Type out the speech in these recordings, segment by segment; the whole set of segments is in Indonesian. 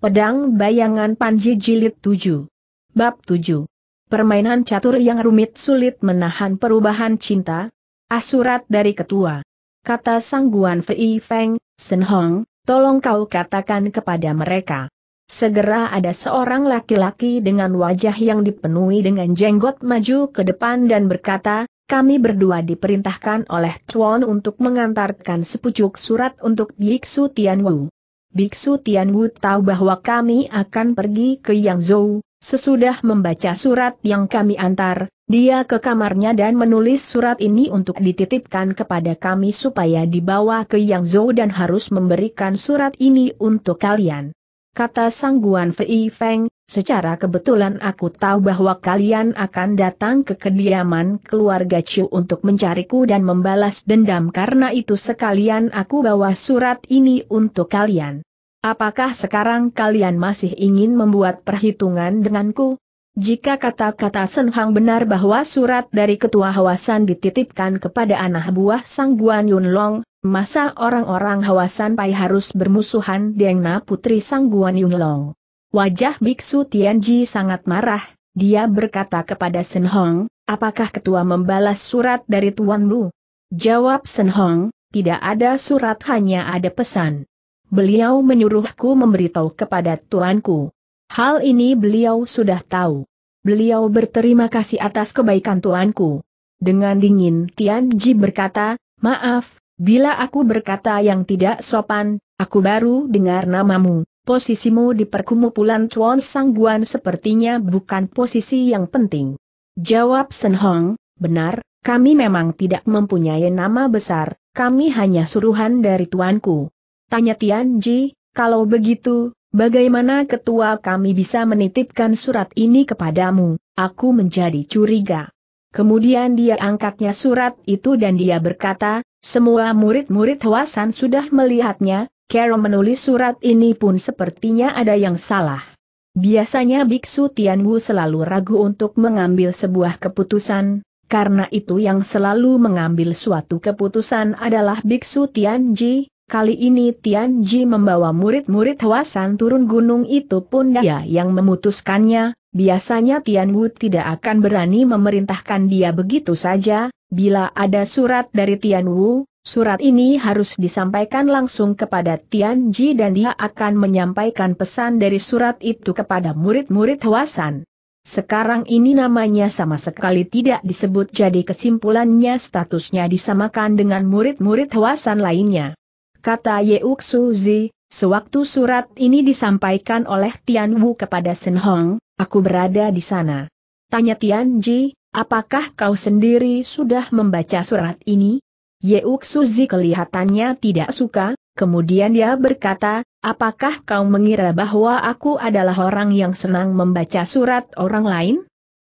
Pedang Bayangan Panji Jilid 7. Bab 7. Permainan catur yang rumit sulit menahan perubahan cinta. Asurat dari ketua. Kata sangguan Fei Feng, Sen Hong, tolong kau katakan kepada mereka. Segera ada seorang laki-laki dengan wajah yang dipenuhi dengan jenggot maju ke depan dan berkata, kami berdua diperintahkan oleh Tuan untuk mengantarkan sepucuk surat untuk Biksu Tianwu. Biksu Tianwu tahu bahwa kami akan pergi ke Yangzhou, sesudah membaca surat yang kami antar, dia ke kamarnya dan menulis surat ini untuk dititipkan kepada kami supaya dibawa ke Yangzhou dan harus memberikan surat ini untuk kalian. Kata Sangguan Fei Feng, Secara kebetulan aku tahu bahwa kalian akan datang ke kediaman keluarga Chu untuk mencariku dan membalas dendam karena itu sekalian aku bawa surat ini untuk kalian. Apakah sekarang kalian masih ingin membuat perhitungan denganku? Jika kata-kata Senhang benar bahwa surat dari Ketua Hawasan dititipkan kepada anak buah Sang Guan Yun Long, masa orang-orang Hawasan Pai harus bermusuhan dengan putri Sang Guan Yun Long? Wajah Biksu Tianji sangat marah, dia berkata kepada Sen Hong, apakah ketua membalas surat dari Tuan Lu? Jawab Sen Hong, tidak ada surat hanya ada pesan. Beliau menyuruhku memberitahu kepada tuanku. Hal ini beliau sudah tahu. Beliau berterima kasih atas kebaikan tuanku. Dengan dingin Tianji berkata, maaf, bila aku berkata yang tidak sopan, aku baru dengar namamu, posisimu di perkumpulan Chuan Sangguan sepertinya bukan posisi yang penting. Jawab Sen Hong, benar, kami memang tidak mempunyai nama besar, kami hanya suruhan dari tuanku. Tanya Tian Ji, kalau begitu, bagaimana ketua kami bisa menitipkan surat ini kepadamu? Aku menjadi curiga. Kemudian dia angkatnya surat itu dan dia berkata, semua murid-murid Hwasan sudah melihatnya, Kero menulis surat ini pun sepertinya ada yang salah. Biasanya Biksu Tianwu selalu ragu untuk mengambil sebuah keputusan, karena itu yang selalu mengambil suatu keputusan adalah Biksu Tianji, Kali ini Tian Ji membawa murid-murid Hwasan turun gunung itu pun dia yang memutuskannya, biasanya Tian Wu tidak akan berani memerintahkan dia begitu saja, bila ada surat dari Tian Wu, Surat ini harus disampaikan langsung kepada Tian Ji dan dia akan menyampaikan pesan dari surat itu kepada murid-murid Huasan. Sekarang ini namanya sama sekali tidak disebut jadi kesimpulannya statusnya disamakan dengan murid-murid Huasan lainnya. Kata Yeuk Suzi, sewaktu surat ini disampaikan oleh Tian Wu kepada Sen Hong, aku berada di sana. Tanya Tian Ji, apakah kau sendiri sudah membaca surat ini? Yeuk Suzi kelihatannya tidak suka, kemudian dia berkata, apakah kau mengira bahwa aku adalah orang yang senang membaca surat orang lain?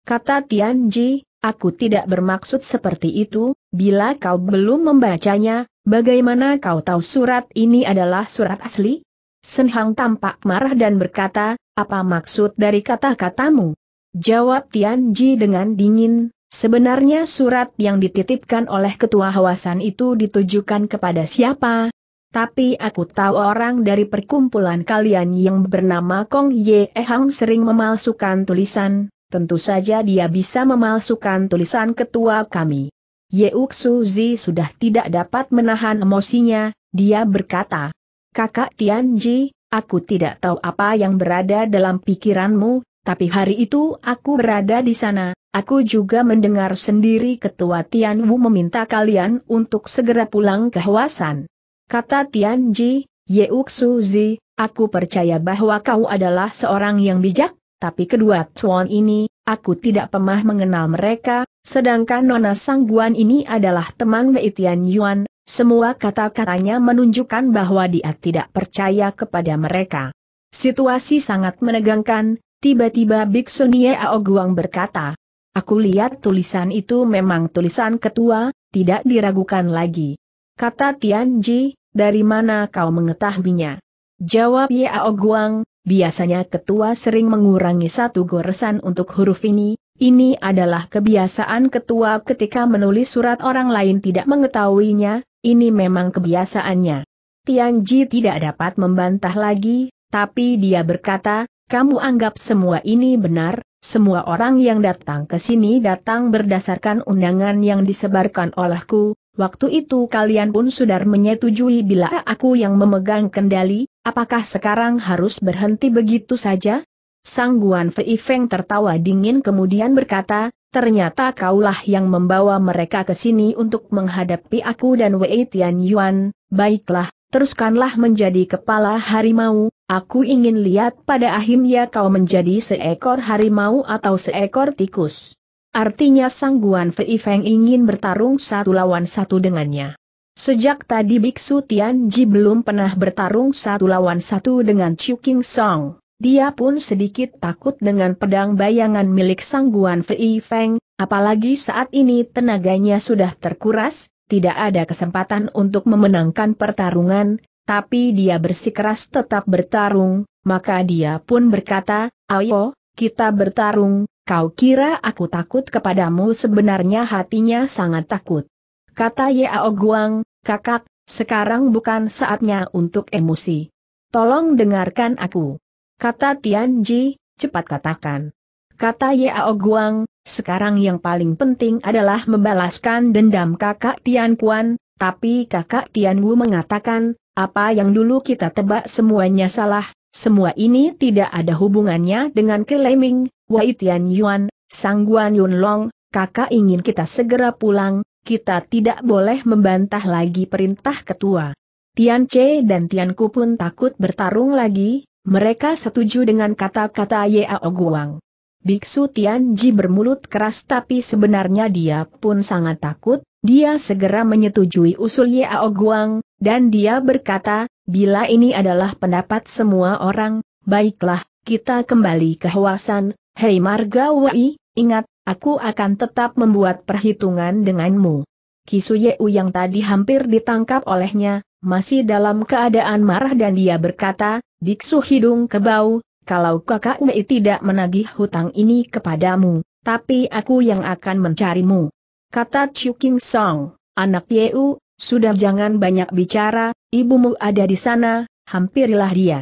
Kata Tian Ji. aku tidak bermaksud seperti itu, bila kau belum membacanya, bagaimana kau tahu surat ini adalah surat asli? Senhang tampak marah dan berkata, apa maksud dari kata-katamu? Jawab Tian Ji dengan dingin, Sebenarnya surat yang dititipkan oleh ketua Hawasan itu ditujukan kepada siapa? Tapi aku tahu orang dari perkumpulan kalian yang bernama Kong Ye Hang sering memalsukan tulisan, tentu saja dia bisa memalsukan tulisan ketua kami. Yeuk Suzi sudah tidak dapat menahan emosinya, dia berkata, Kakak Tianji, aku tidak tahu apa yang berada dalam pikiranmu, tapi hari itu aku berada di sana, aku juga mendengar sendiri ketua Tian Wu meminta kalian untuk segera pulang ke Hwasan. Kata Tian Ji, Yeuk Suzi, aku percaya bahwa kau adalah seorang yang bijak, tapi kedua tuan ini, aku tidak pemah mengenal mereka, sedangkan Nona Sangguan ini adalah teman Wei Tian Yuan, semua kata-katanya menunjukkan bahwa dia tidak percaya kepada mereka. Situasi sangat menegangkan, Tiba-tiba Biksunie Aoguang berkata, Aku lihat tulisan itu memang tulisan ketua, tidak diragukan lagi. Kata Tian Ji, dari mana kau mengetahuinya? Jawab Yao Guang, biasanya ketua sering mengurangi satu goresan untuk huruf ini, ini adalah kebiasaan ketua ketika menulis surat orang lain tidak mengetahuinya, ini memang kebiasaannya. Tian Ji tidak dapat membantah lagi, tapi dia berkata, kamu anggap semua ini benar, semua orang yang datang ke sini datang berdasarkan undangan yang disebarkan olehku, waktu itu kalian pun sudah menyetujui bila aku yang memegang kendali, apakah sekarang harus berhenti begitu saja? Sangguan Fei Feng tertawa dingin kemudian berkata, ternyata kaulah yang membawa mereka ke sini untuk menghadapi aku dan Wei Tian Yuan, baiklah, teruskanlah menjadi kepala harimau, Aku ingin lihat pada akhirnya kau menjadi seekor harimau atau seekor tikus. Artinya Sang Guan Fei Feng ingin bertarung satu lawan satu dengannya. Sejak tadi Biksu Ji belum pernah bertarung satu lawan satu dengan Chu King Song. Dia pun sedikit takut dengan pedang bayangan milik Sang Guan Fei Feng, apalagi saat ini tenaganya sudah terkuras, tidak ada kesempatan untuk memenangkan pertarungan, tapi dia bersikeras tetap bertarung, maka dia pun berkata, ayo, kita bertarung, kau kira aku takut kepadamu sebenarnya hatinya sangat takut. Kata Yao Guang, kakak, sekarang bukan saatnya untuk emosi. Tolong dengarkan aku. Kata Tian Ji, cepat katakan. Kata Yao Guang, sekarang yang paling penting adalah membalaskan dendam kakak Tian Kuan, tapi kakak Tian Wu mengatakan, apa yang dulu kita tebak semuanya salah, semua ini tidak ada hubungannya dengan Keleming, Wai Tian Yuan, Sang Guan Yun Long, kakak ingin kita segera pulang, kita tidak boleh membantah lagi perintah ketua. Tian Che dan Tian Ku pun takut bertarung lagi, mereka setuju dengan kata-kata Yao Guang. Biksu Tian Ji bermulut keras tapi sebenarnya dia pun sangat takut, dia segera menyetujui usul Yao Guang, dan dia berkata, bila ini adalah pendapat semua orang, baiklah, kita kembali ke Hawasan, Hei Wai, ingat, aku akan tetap membuat perhitungan denganmu. Kisuyeu yang tadi hampir ditangkap olehnya, masih dalam keadaan marah dan dia berkata, Biksu hidung kebau, kalau kakak Wai tidak menagih hutang ini kepadamu, tapi aku yang akan mencarimu. Kata Chu King Song, anak Yeu, sudah jangan banyak bicara, ibumu ada di sana, hampirilah dia.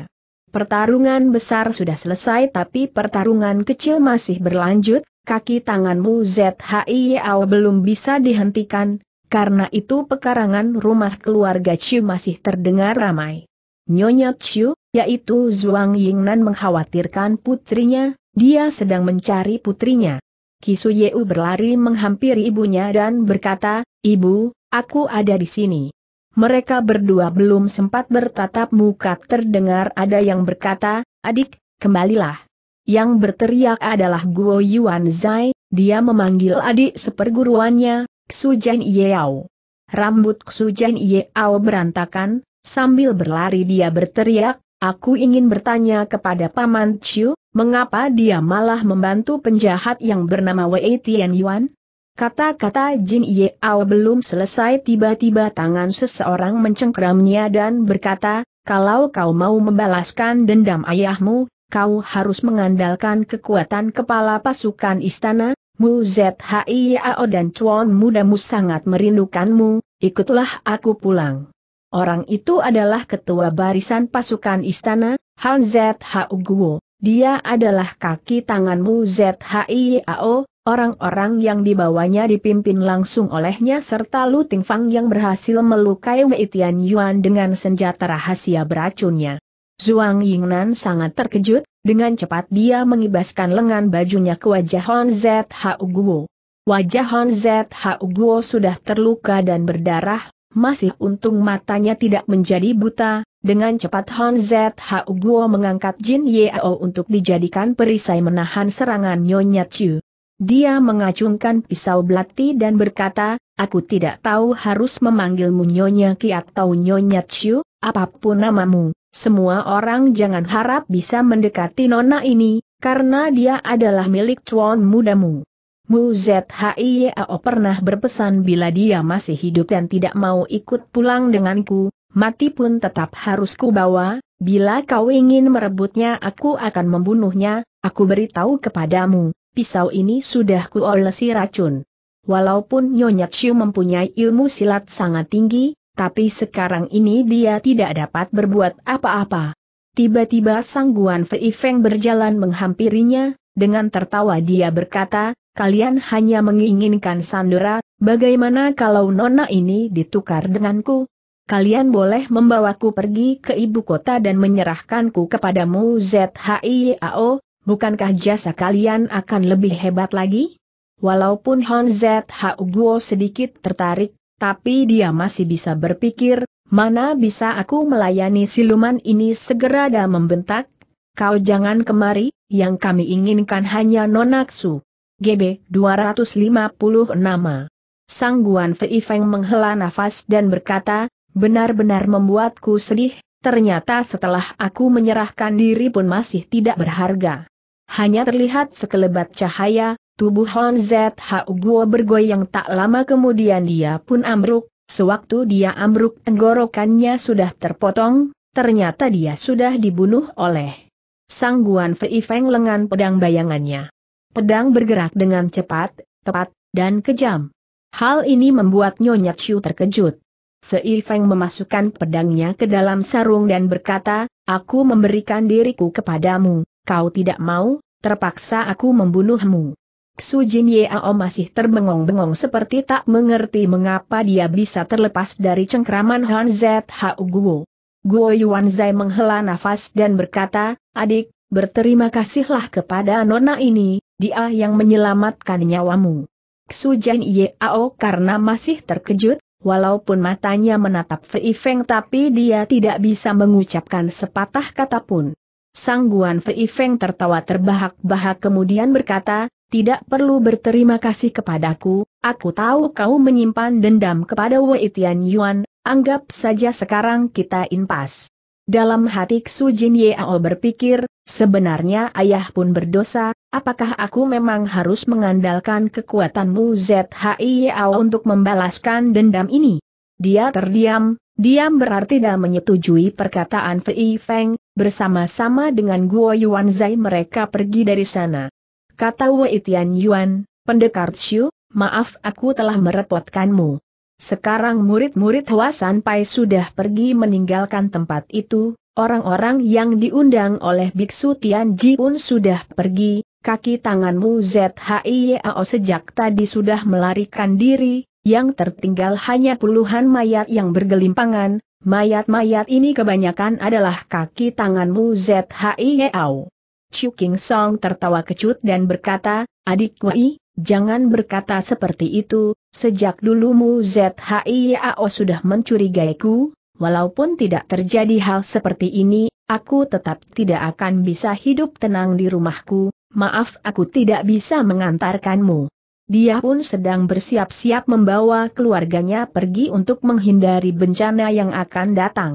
Pertarungan besar sudah selesai tapi pertarungan kecil masih berlanjut, kaki tanganmu ZHIYAO belum bisa dihentikan, karena itu pekarangan rumah keluarga Chiu masih terdengar ramai. Nyonya Chiu, yaitu Zhuang Yingnan mengkhawatirkan putrinya, dia sedang mencari putrinya. Kisu berlari menghampiri ibunya dan berkata, Ibu, Aku ada di sini. Mereka berdua belum sempat bertatap muka terdengar ada yang berkata, adik, kembalilah. Yang berteriak adalah Guo Yuan Zai, dia memanggil adik seperguruannya, Jian Yao. Rambut Jian Yao berantakan, sambil berlari dia berteriak, aku ingin bertanya kepada Paman Chu, mengapa dia malah membantu penjahat yang bernama Wei Tian Yuan? Kata-kata Jin Ao belum selesai tiba-tiba tangan seseorang mencengkeramnya dan berkata, kalau kau mau membalaskan dendam ayahmu, kau harus mengandalkan kekuatan kepala pasukan istana, Mu Zhi dan Chuan mudamu sangat merindukanmu, ikutlah aku pulang. Orang itu adalah ketua barisan pasukan istana, Han Zhao Guo. Dia adalah kaki tanganmu Zhi Yao, Orang-orang yang dibawanya dipimpin langsung olehnya serta Lu Ting Fang yang berhasil melukai Wei Tian Yuan dengan senjata rahasia beracunnya. Zhuang Yingnan sangat terkejut, dengan cepat dia mengibaskan lengan bajunya ke wajah Hon ZHU Guo. Wajah Hon ZHU Guo sudah terluka dan berdarah, masih untung matanya tidak menjadi buta, dengan cepat Hon ZHU Guo mengangkat Jin Yao untuk dijadikan perisai menahan serangan Nyonya Chu. Dia mengacungkan pisau belati dan berkata, aku tidak tahu harus memanggilmu Nyonya Ki atau Nyonya Chiu, apapun namamu, semua orang jangan harap bisa mendekati nona ini, karena dia adalah milik Cuan mudamu. Mu Zhiyao pernah berpesan bila dia masih hidup dan tidak mau ikut pulang denganku, mati pun tetap harus kubawa, bila kau ingin merebutnya aku akan membunuhnya, aku beritahu kepadamu, pisau ini sudah kuolesi racun. Walaupun Nyonya Chiu mempunyai ilmu silat sangat tinggi, tapi sekarang ini dia tidak dapat berbuat apa-apa. Tiba-tiba Sang Guan Fei Feng berjalan menghampirinya, dengan tertawa dia berkata, kalian hanya menginginkan sandera, bagaimana kalau nona ini ditukar denganku? Kalian boleh membawaku pergi ke ibu kota dan menyerahkanku kepadamu ZHIAO, bukankah jasa kalian akan lebih hebat lagi? Walaupun Hon Zhao Guo sedikit tertarik, tapi dia masih bisa berpikir, mana bisa aku melayani siluman ini segera dan membentak, kau jangan kemari, yang kami inginkan hanya nonaksu. GB 256 nama. Sang Guan Fei Feng menghela nafas dan berkata, benar-benar membuatku sedih, ternyata setelah aku menyerahkan diri pun masih tidak berharga. Hanya terlihat sekelebat cahaya, tubuh Hon ZHU Guo bergoyang tak lama kemudian dia pun ambruk, sewaktu dia ambruk tenggorokannya sudah terpotong, ternyata dia sudah dibunuh oleh sangguan Fei Feng lengan pedang bayangannya. Pedang bergerak dengan cepat, tepat, dan kejam. Hal ini membuat Nyonya Chu terkejut. Fei Feng memasukkan pedangnya ke dalam sarung dan berkata, Aku memberikan diriku kepadamu, kau tidak mau, terpaksa aku membunuhmu. Xu Jin Yao masih terbengong-bengong seperti tak mengerti mengapa dia bisa terlepas dari cengkraman Han Zhao Guo. Guo Yuan Zai menghela nafas dan berkata, adik, berterima kasihlah kepada nona ini, dia yang menyelamatkan nyawamu. Xu Jin Yao karena masih terkejut, walaupun matanya menatap Fei Feng tapi dia tidak bisa mengucapkan sepatah kata pun. Sang Guan Fei Feng tertawa terbahak-bahak kemudian berkata, tidak perlu berterima kasih kepadaku, aku tahu kau menyimpan dendam kepada Wei Tian Yuan, anggap saja sekarang kita impas. Dalam hati Xu Jin Yeo berpikir, sebenarnya ayah pun berdosa, apakah aku memang harus mengandalkan kekuatanmu ZHI Yeo untuk membalaskan dendam ini? Dia terdiam, diam berarti tidak menyetujui perkataan Fei Feng, Bersama-sama dengan Guo Yuan Zai mereka pergi dari sana. Kata Wei Tian Yuan, pendekar Xiu, maaf aku telah merepotkanmu. Sekarang murid-murid Hua San Pai sudah pergi meninggalkan tempat itu, orang-orang yang diundang oleh Biksu Tian Ji pun sudah pergi, kaki tanganmu ZHIYAO sejak tadi sudah melarikan diri, yang tertinggal hanya puluhan mayat yang bergelimpangan, Mayat-mayat ini kebanyakan adalah kaki tanganmu Zhiyao. Chu King Song tertawa kecut dan berkata, Adik Wei, jangan berkata seperti itu, sejak dulu Mu Zhiyao sudah mencurigaiku, walaupun tidak terjadi hal seperti ini, aku tetap tidak akan bisa hidup tenang di rumahku, maaf aku tidak bisa mengantarkanmu. Dia pun sedang bersiap-siap membawa keluarganya pergi untuk menghindari bencana yang akan datang.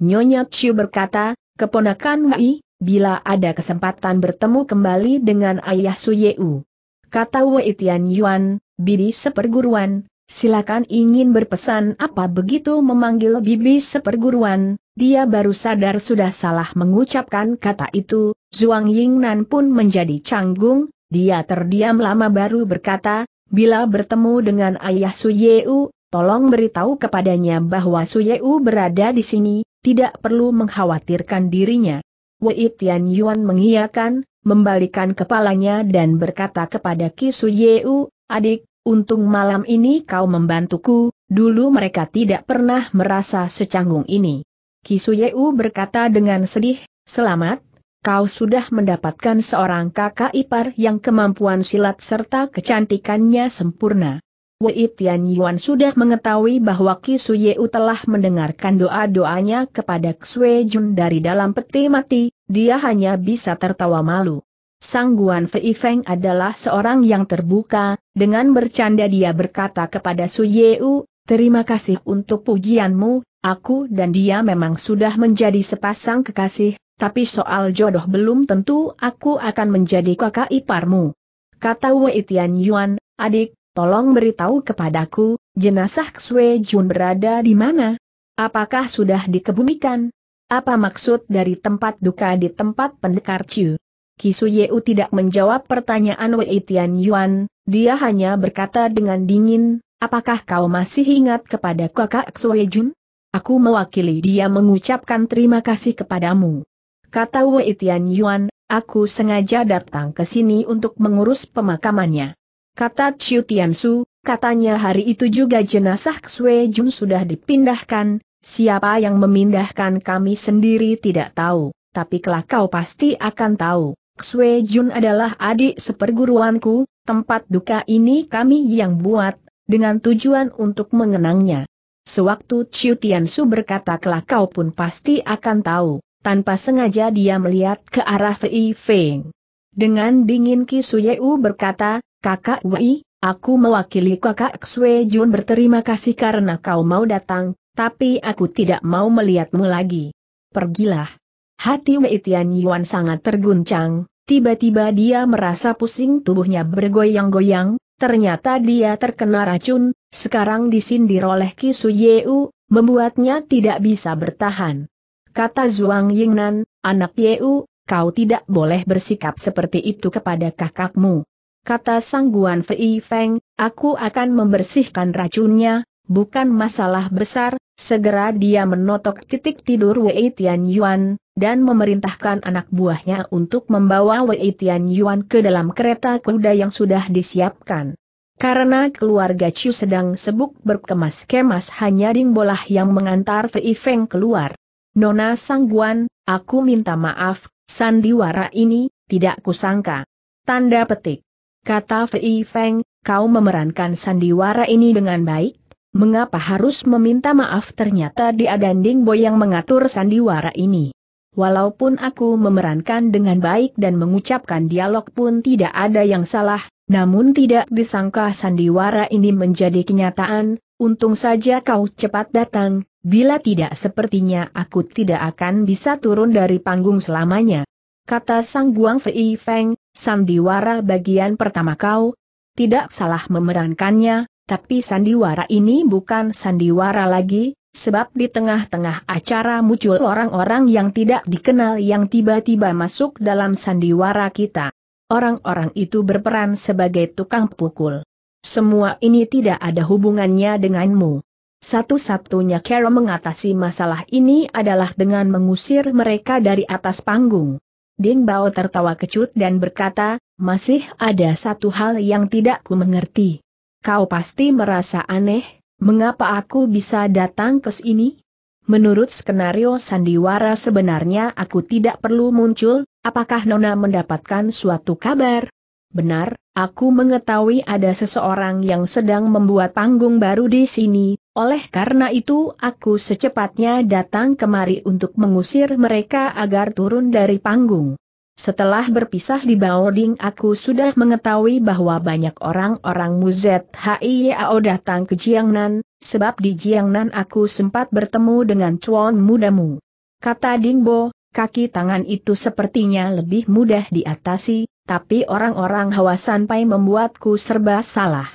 Nyonya Chiu berkata, keponakan Wei, bila ada kesempatan bertemu kembali dengan ayah Suyeu. Kata Wei Tian Yuan, bibi seperguruan, silakan ingin berpesan apa begitu memanggil bibi seperguruan, dia baru sadar sudah salah mengucapkan kata itu, Zhuang Yingnan pun menjadi canggung, dia terdiam lama baru berkata, bila bertemu dengan ayah Suyeu, tolong beritahu kepadanya bahwa Suyeu berada di sini, tidak perlu mengkhawatirkan dirinya. Wei Tian Yuan mengiyakan, membalikan kepalanya dan berkata kepada Ki Suyeu, adik, untung malam ini kau membantuku, dulu mereka tidak pernah merasa secanggung ini. Ki Suyeu berkata dengan sedih, selamat, kau sudah mendapatkan seorang kakak ipar yang kemampuan silat serta kecantikannya sempurna. Wei Tian Yuan sudah mengetahui bahwa Ki Suyeu telah mendengarkan doa-doanya kepada Xue Jun dari dalam peti mati, dia hanya bisa tertawa malu. Sang Guan Fei Feng adalah seorang yang terbuka, dengan bercanda dia berkata kepada Suyeu, terima kasih untuk pujianmu, aku dan dia memang sudah menjadi sepasang kekasih, tapi soal jodoh belum tentu aku akan menjadi kakak iparmu. Kata Wei Tian Yuan, adik, tolong beritahu kepadaku, jenazah Xue Jun berada di mana? Apakah sudah dikebumikan? Apa maksud dari tempat duka di tempat pendekar Ciu? Kisu Yeu tidak menjawab pertanyaan Wei Tian Yuan, dia hanya berkata dengan dingin, apakah kau masih ingat kepada kakak Xue Jun? Aku mewakili dia mengucapkan terima kasih kepadamu. Kata Wei Tian Yuan, aku sengaja datang ke sini untuk mengurus pemakamannya. Kata Chiu Tian Su, katanya hari itu juga jenazah Xue Jun sudah dipindahkan, siapa yang memindahkan kami sendiri tidak tahu, tapi kelak kau pasti akan tahu. Xue Jun adalah adik seperguruanku, tempat duka ini kami yang buat, dengan tujuan untuk mengenangnya. Sewaktu Chiu Tian Su berkata kelak kau pun pasti akan tahu. Tanpa sengaja dia melihat ke arah Fei Feng. Dengan dingin Ki Suyeu berkata, Kakak Wei, aku mewakili kakak Xue Jun berterima kasih karena kau mau datang, tapi aku tidak mau melihatmu lagi. Pergilah. Hati Wei Tian Yuan sangat terguncang, tiba-tiba dia merasa pusing tubuhnya bergoyang-goyang, ternyata dia terkena racun, sekarang disindir oleh Ki Suyeu, membuatnya tidak bisa bertahan kata Zhuang Yingnan, anak Yeu, kau tidak boleh bersikap seperti itu kepada kakakmu. Kata Sang Guan Fei Feng, aku akan membersihkan racunnya, bukan masalah besar, segera dia menotok titik tidur Wei Tian Yuan, dan memerintahkan anak buahnya untuk membawa Wei Tian Yuan ke dalam kereta kuda yang sudah disiapkan. Karena keluarga Chu sedang sebuk berkemas-kemas hanya Ding Bolah yang mengantar Fei Feng keluar. Nona Sangguan, aku minta maaf, sandiwara ini, tidak kusangka. Tanda petik. Kata Fei Feng, kau memerankan sandiwara ini dengan baik, mengapa harus meminta maaf ternyata dia Danding Boy yang mengatur sandiwara ini. Walaupun aku memerankan dengan baik dan mengucapkan dialog pun tidak ada yang salah, namun tidak disangka sandiwara ini menjadi kenyataan, untung saja kau cepat datang, bila tidak sepertinya aku tidak akan bisa turun dari panggung selamanya. Kata Sang Guang Fei Feng, sandiwara bagian pertama kau, tidak salah memerankannya, tapi sandiwara ini bukan sandiwara lagi, Sebab di tengah-tengah acara muncul orang-orang yang tidak dikenal yang tiba-tiba masuk dalam sandiwara kita orang-orang itu berperan sebagai tukang pukul. Semua ini tidak ada hubungannya denganmu. Satu-satunya cara mengatasi masalah ini adalah dengan mengusir mereka dari atas panggung. Ding Bao tertawa kecut dan berkata, masih ada satu hal yang tidak ku mengerti. Kau pasti merasa aneh, mengapa aku bisa datang ke sini? Menurut skenario sandiwara sebenarnya aku tidak perlu muncul, Apakah Nona mendapatkan suatu kabar? Benar, aku mengetahui ada seseorang yang sedang membuat panggung baru di sini, oleh karena itu aku secepatnya datang kemari untuk mengusir mereka agar turun dari panggung. Setelah berpisah di Baoding aku sudah mengetahui bahwa banyak orang-orang muzet hiao datang ke Jiangnan, sebab di Jiangnan aku sempat bertemu dengan cuan mudamu. Kata Dingbo, kaki tangan itu sepertinya lebih mudah diatasi, tapi orang-orang Hawa sampai membuatku serba salah.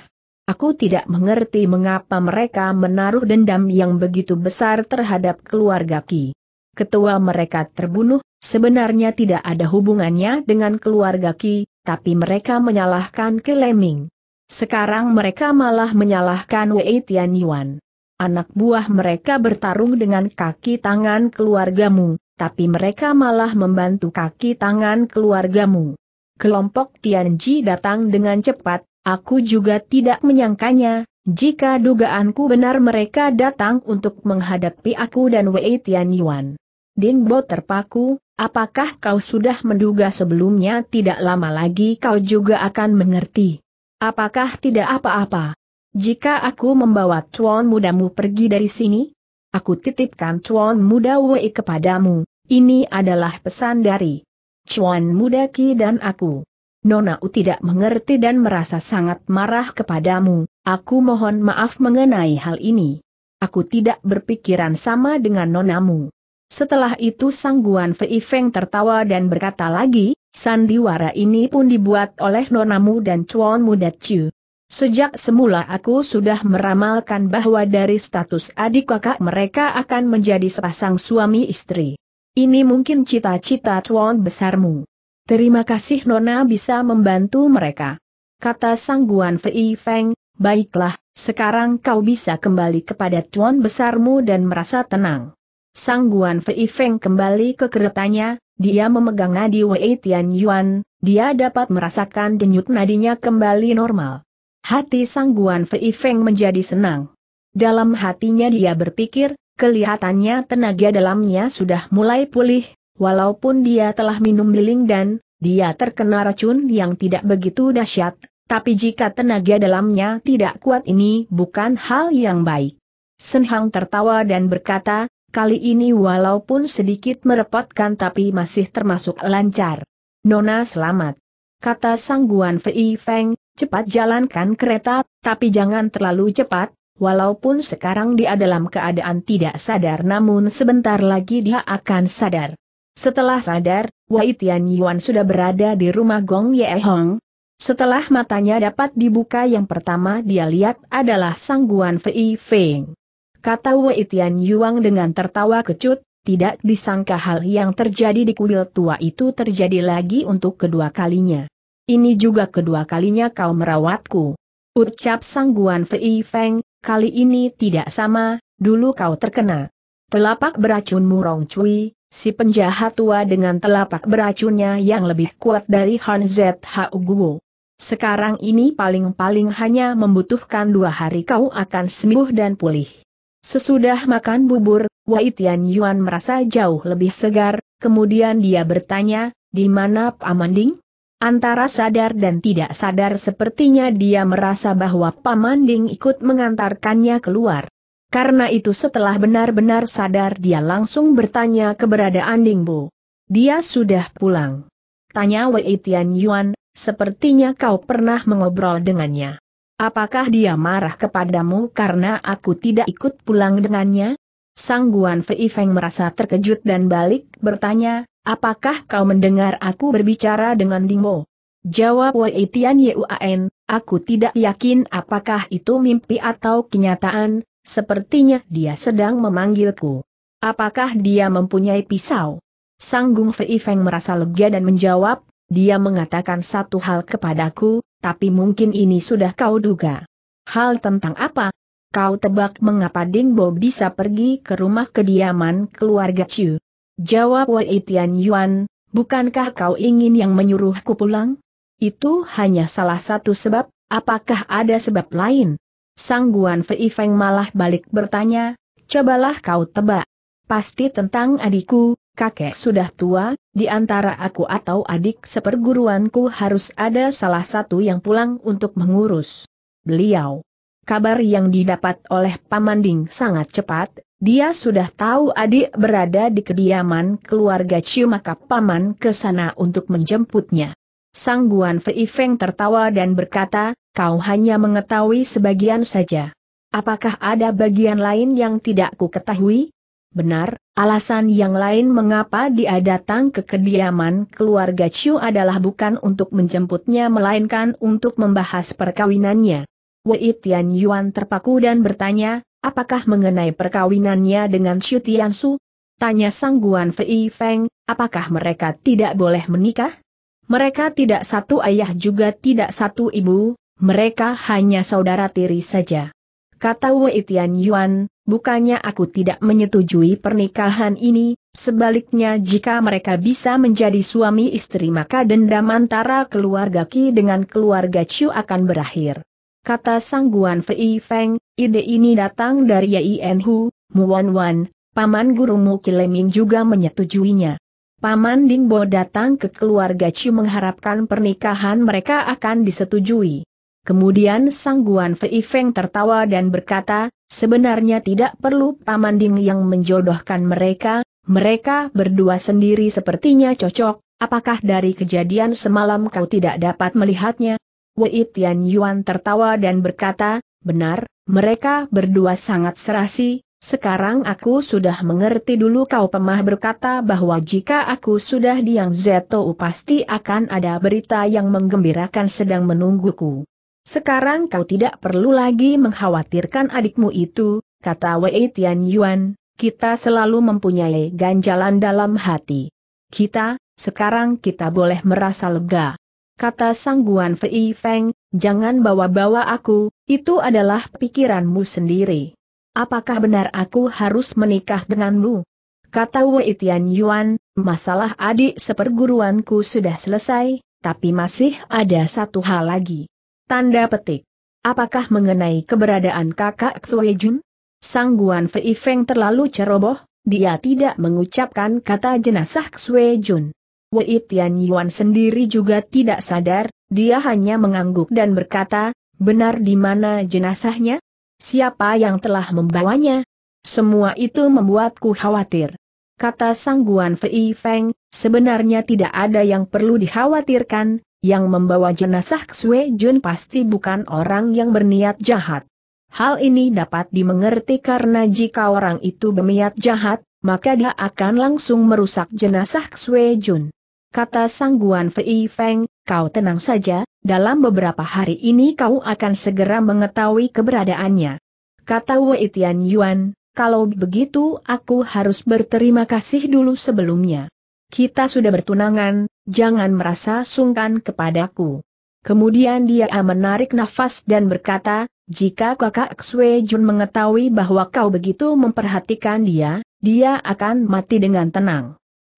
Aku tidak mengerti mengapa mereka menaruh dendam yang begitu besar terhadap keluarga Ki. Ketua mereka terbunuh, sebenarnya tidak ada hubungannya dengan keluarga Ki, tapi mereka menyalahkan Leming. Sekarang mereka malah menyalahkan Wei Tianyuan. Anak buah mereka bertarung dengan kaki tangan keluargamu, tapi mereka malah membantu kaki tangan keluargamu. Kelompok Tianji datang dengan cepat, aku juga tidak menyangkanya, jika dugaanku benar mereka datang untuk menghadapi aku dan Wei Tianyuan. Yuan. Bo terpaku, apakah kau sudah menduga sebelumnya tidak lama lagi kau juga akan mengerti? Apakah tidak apa-apa? Jika aku membawa tuan mudamu pergi dari sini? aku titipkan Chuan Muda Wei kepadamu, ini adalah pesan dari Chuan Muda Ki dan aku. Nona U tidak mengerti dan merasa sangat marah kepadamu, aku mohon maaf mengenai hal ini. Aku tidak berpikiran sama dengan nonamu. Setelah itu Sang Guan Fei Feng tertawa dan berkata lagi, sandiwara ini pun dibuat oleh nonamu dan Chuan Muda Chu. Sejak semula aku sudah meramalkan bahwa dari status adik kakak mereka akan menjadi sepasang suami istri. Ini mungkin cita-cita tuan besarmu. Terima kasih Nona bisa membantu mereka. Kata Sang Guan Fei Feng, baiklah, sekarang kau bisa kembali kepada tuan besarmu dan merasa tenang. Sang Guan Fei Feng kembali ke keretanya, dia memegang nadi Wei Tian Yuan, dia dapat merasakan denyut nadinya kembali normal. Hati sangguan Fei Feng menjadi senang. Dalam hatinya dia berpikir, kelihatannya tenaga dalamnya sudah mulai pulih, walaupun dia telah minum miling dan dia terkena racun yang tidak begitu dahsyat, tapi jika tenaga dalamnya tidak kuat ini bukan hal yang baik. Senhang tertawa dan berkata, kali ini walaupun sedikit merepotkan tapi masih termasuk lancar. Nona selamat. Kata sangguan Fei Feng, cepat jalankan kereta, tapi jangan terlalu cepat, walaupun sekarang dia dalam keadaan tidak sadar namun sebentar lagi dia akan sadar. Setelah sadar, Wei Tian Yuan sudah berada di rumah Gong Ye Hong. Setelah matanya dapat dibuka yang pertama dia lihat adalah sangguan Fei Feng. Kata Wei Tian Yuang dengan tertawa kecut, tidak disangka hal yang terjadi di kuil tua itu terjadi lagi untuk kedua kalinya. Ini juga kedua kalinya kau merawatku. Ucap sangguan Fei Feng, kali ini tidak sama, dulu kau terkena. Telapak beracun murong cui, si penjahat tua dengan telapak beracunnya yang lebih kuat dari Han Zhao Guo. Sekarang ini paling-paling hanya membutuhkan dua hari kau akan sembuh dan pulih. Sesudah makan bubur, Wei Tian Yuan merasa jauh lebih segar, kemudian dia bertanya, di mana Pamanding? Antara sadar dan tidak sadar sepertinya dia merasa bahwa Paman Ding ikut mengantarkannya keluar. Karena itu setelah benar-benar sadar dia langsung bertanya keberadaan Ding Bo. Dia sudah pulang. Tanya Wei Tian Yuan, sepertinya kau pernah mengobrol dengannya. Apakah dia marah kepadamu karena aku tidak ikut pulang dengannya? Sang Guan Fei Feng merasa terkejut dan balik bertanya, apakah kau mendengar aku berbicara dengan Dingmo? Jawab Wei Tian Yuan, aku tidak yakin apakah itu mimpi atau kenyataan, sepertinya dia sedang memanggilku. Apakah dia mempunyai pisau? Gung Fei Feng merasa lega dan menjawab, dia mengatakan satu hal kepadaku, tapi mungkin ini sudah kau duga. Hal tentang apa? Kau tebak mengapa Ding Dingbo bisa pergi ke rumah kediaman keluarga Chu? Jawab Wei Tian Yuan, bukankah kau ingin yang menyuruhku pulang? Itu hanya salah satu sebab, apakah ada sebab lain? Sangguan Fei Feng malah balik bertanya, cobalah kau tebak. Pasti tentang adikku, kakek sudah tua, di antara aku atau adik seperguruanku harus ada salah satu yang pulang untuk mengurus beliau. Kabar yang didapat oleh paman Ding sangat cepat, dia sudah tahu adik berada di kediaman keluarga Ciu maka Paman ke sana untuk menjemputnya. Sang Guan Fei Feng tertawa dan berkata, kau hanya mengetahui sebagian saja. Apakah ada bagian lain yang tidak ku ketahui? Benar, alasan yang lain mengapa dia datang ke kediaman keluarga Ciu adalah bukan untuk menjemputnya melainkan untuk membahas perkawinannya. Wei Tian Yuan terpaku dan bertanya, apakah mengenai perkawinannya dengan Xu Tian Su? Tanya Sang Guan Fei Feng, apakah mereka tidak boleh menikah? Mereka tidak satu ayah juga tidak satu ibu, mereka hanya saudara tiri saja. Kata Wei Tian Yuan, bukannya aku tidak menyetujui pernikahan ini, sebaliknya jika mereka bisa menjadi suami istri maka dendam antara keluarga Ki dengan keluarga Chu akan berakhir kata Sang Guan Fei Feng, ide ini datang dari Yai Enhu, Muan Wan, paman gurumu Kileming juga menyetujuinya. Paman Dingbo datang ke keluarga Chu mengharapkan pernikahan mereka akan disetujui. Kemudian Sang Guan Fei Feng tertawa dan berkata, sebenarnya tidak perlu Paman Ding yang menjodohkan mereka, mereka berdua sendiri sepertinya cocok, apakah dari kejadian semalam kau tidak dapat melihatnya? Wei Tian Yuan tertawa dan berkata, benar, mereka berdua sangat serasi, sekarang aku sudah mengerti dulu kau pemah berkata bahwa jika aku sudah di Yang Zetou pasti akan ada berita yang menggembirakan sedang menungguku. Sekarang kau tidak perlu lagi mengkhawatirkan adikmu itu, kata Wei Tian Yuan, kita selalu mempunyai ganjalan dalam hati. Kita, sekarang kita boleh merasa lega kata sangguan Fei Feng, jangan bawa-bawa aku, itu adalah pikiranmu sendiri. Apakah benar aku harus menikah denganmu? Kata Wei Tian Yuan, masalah adik seperguruanku sudah selesai, tapi masih ada satu hal lagi. Tanda petik. Apakah mengenai keberadaan kakak Xue Jun? Sangguan Fei Feng terlalu ceroboh, dia tidak mengucapkan kata jenazah Xue Jun. Wei Tian Yuan sendiri juga tidak sadar, dia hanya mengangguk dan berkata, benar di mana jenazahnya? Siapa yang telah membawanya? Semua itu membuatku khawatir. Kata Sang Guan Fei Feng, sebenarnya tidak ada yang perlu dikhawatirkan, yang membawa jenazah Xue Jun pasti bukan orang yang berniat jahat. Hal ini dapat dimengerti karena jika orang itu berniat jahat, maka dia akan langsung merusak jenazah Xue Jun. Kata sangguan Fei Feng, kau tenang saja, dalam beberapa hari ini kau akan segera mengetahui keberadaannya. Kata Wei Tian Yuan, kalau begitu aku harus berterima kasih dulu sebelumnya. Kita sudah bertunangan, jangan merasa sungkan kepadaku. Kemudian dia menarik nafas dan berkata, jika kakak Xue Jun mengetahui bahwa kau begitu memperhatikan dia, dia akan mati dengan tenang.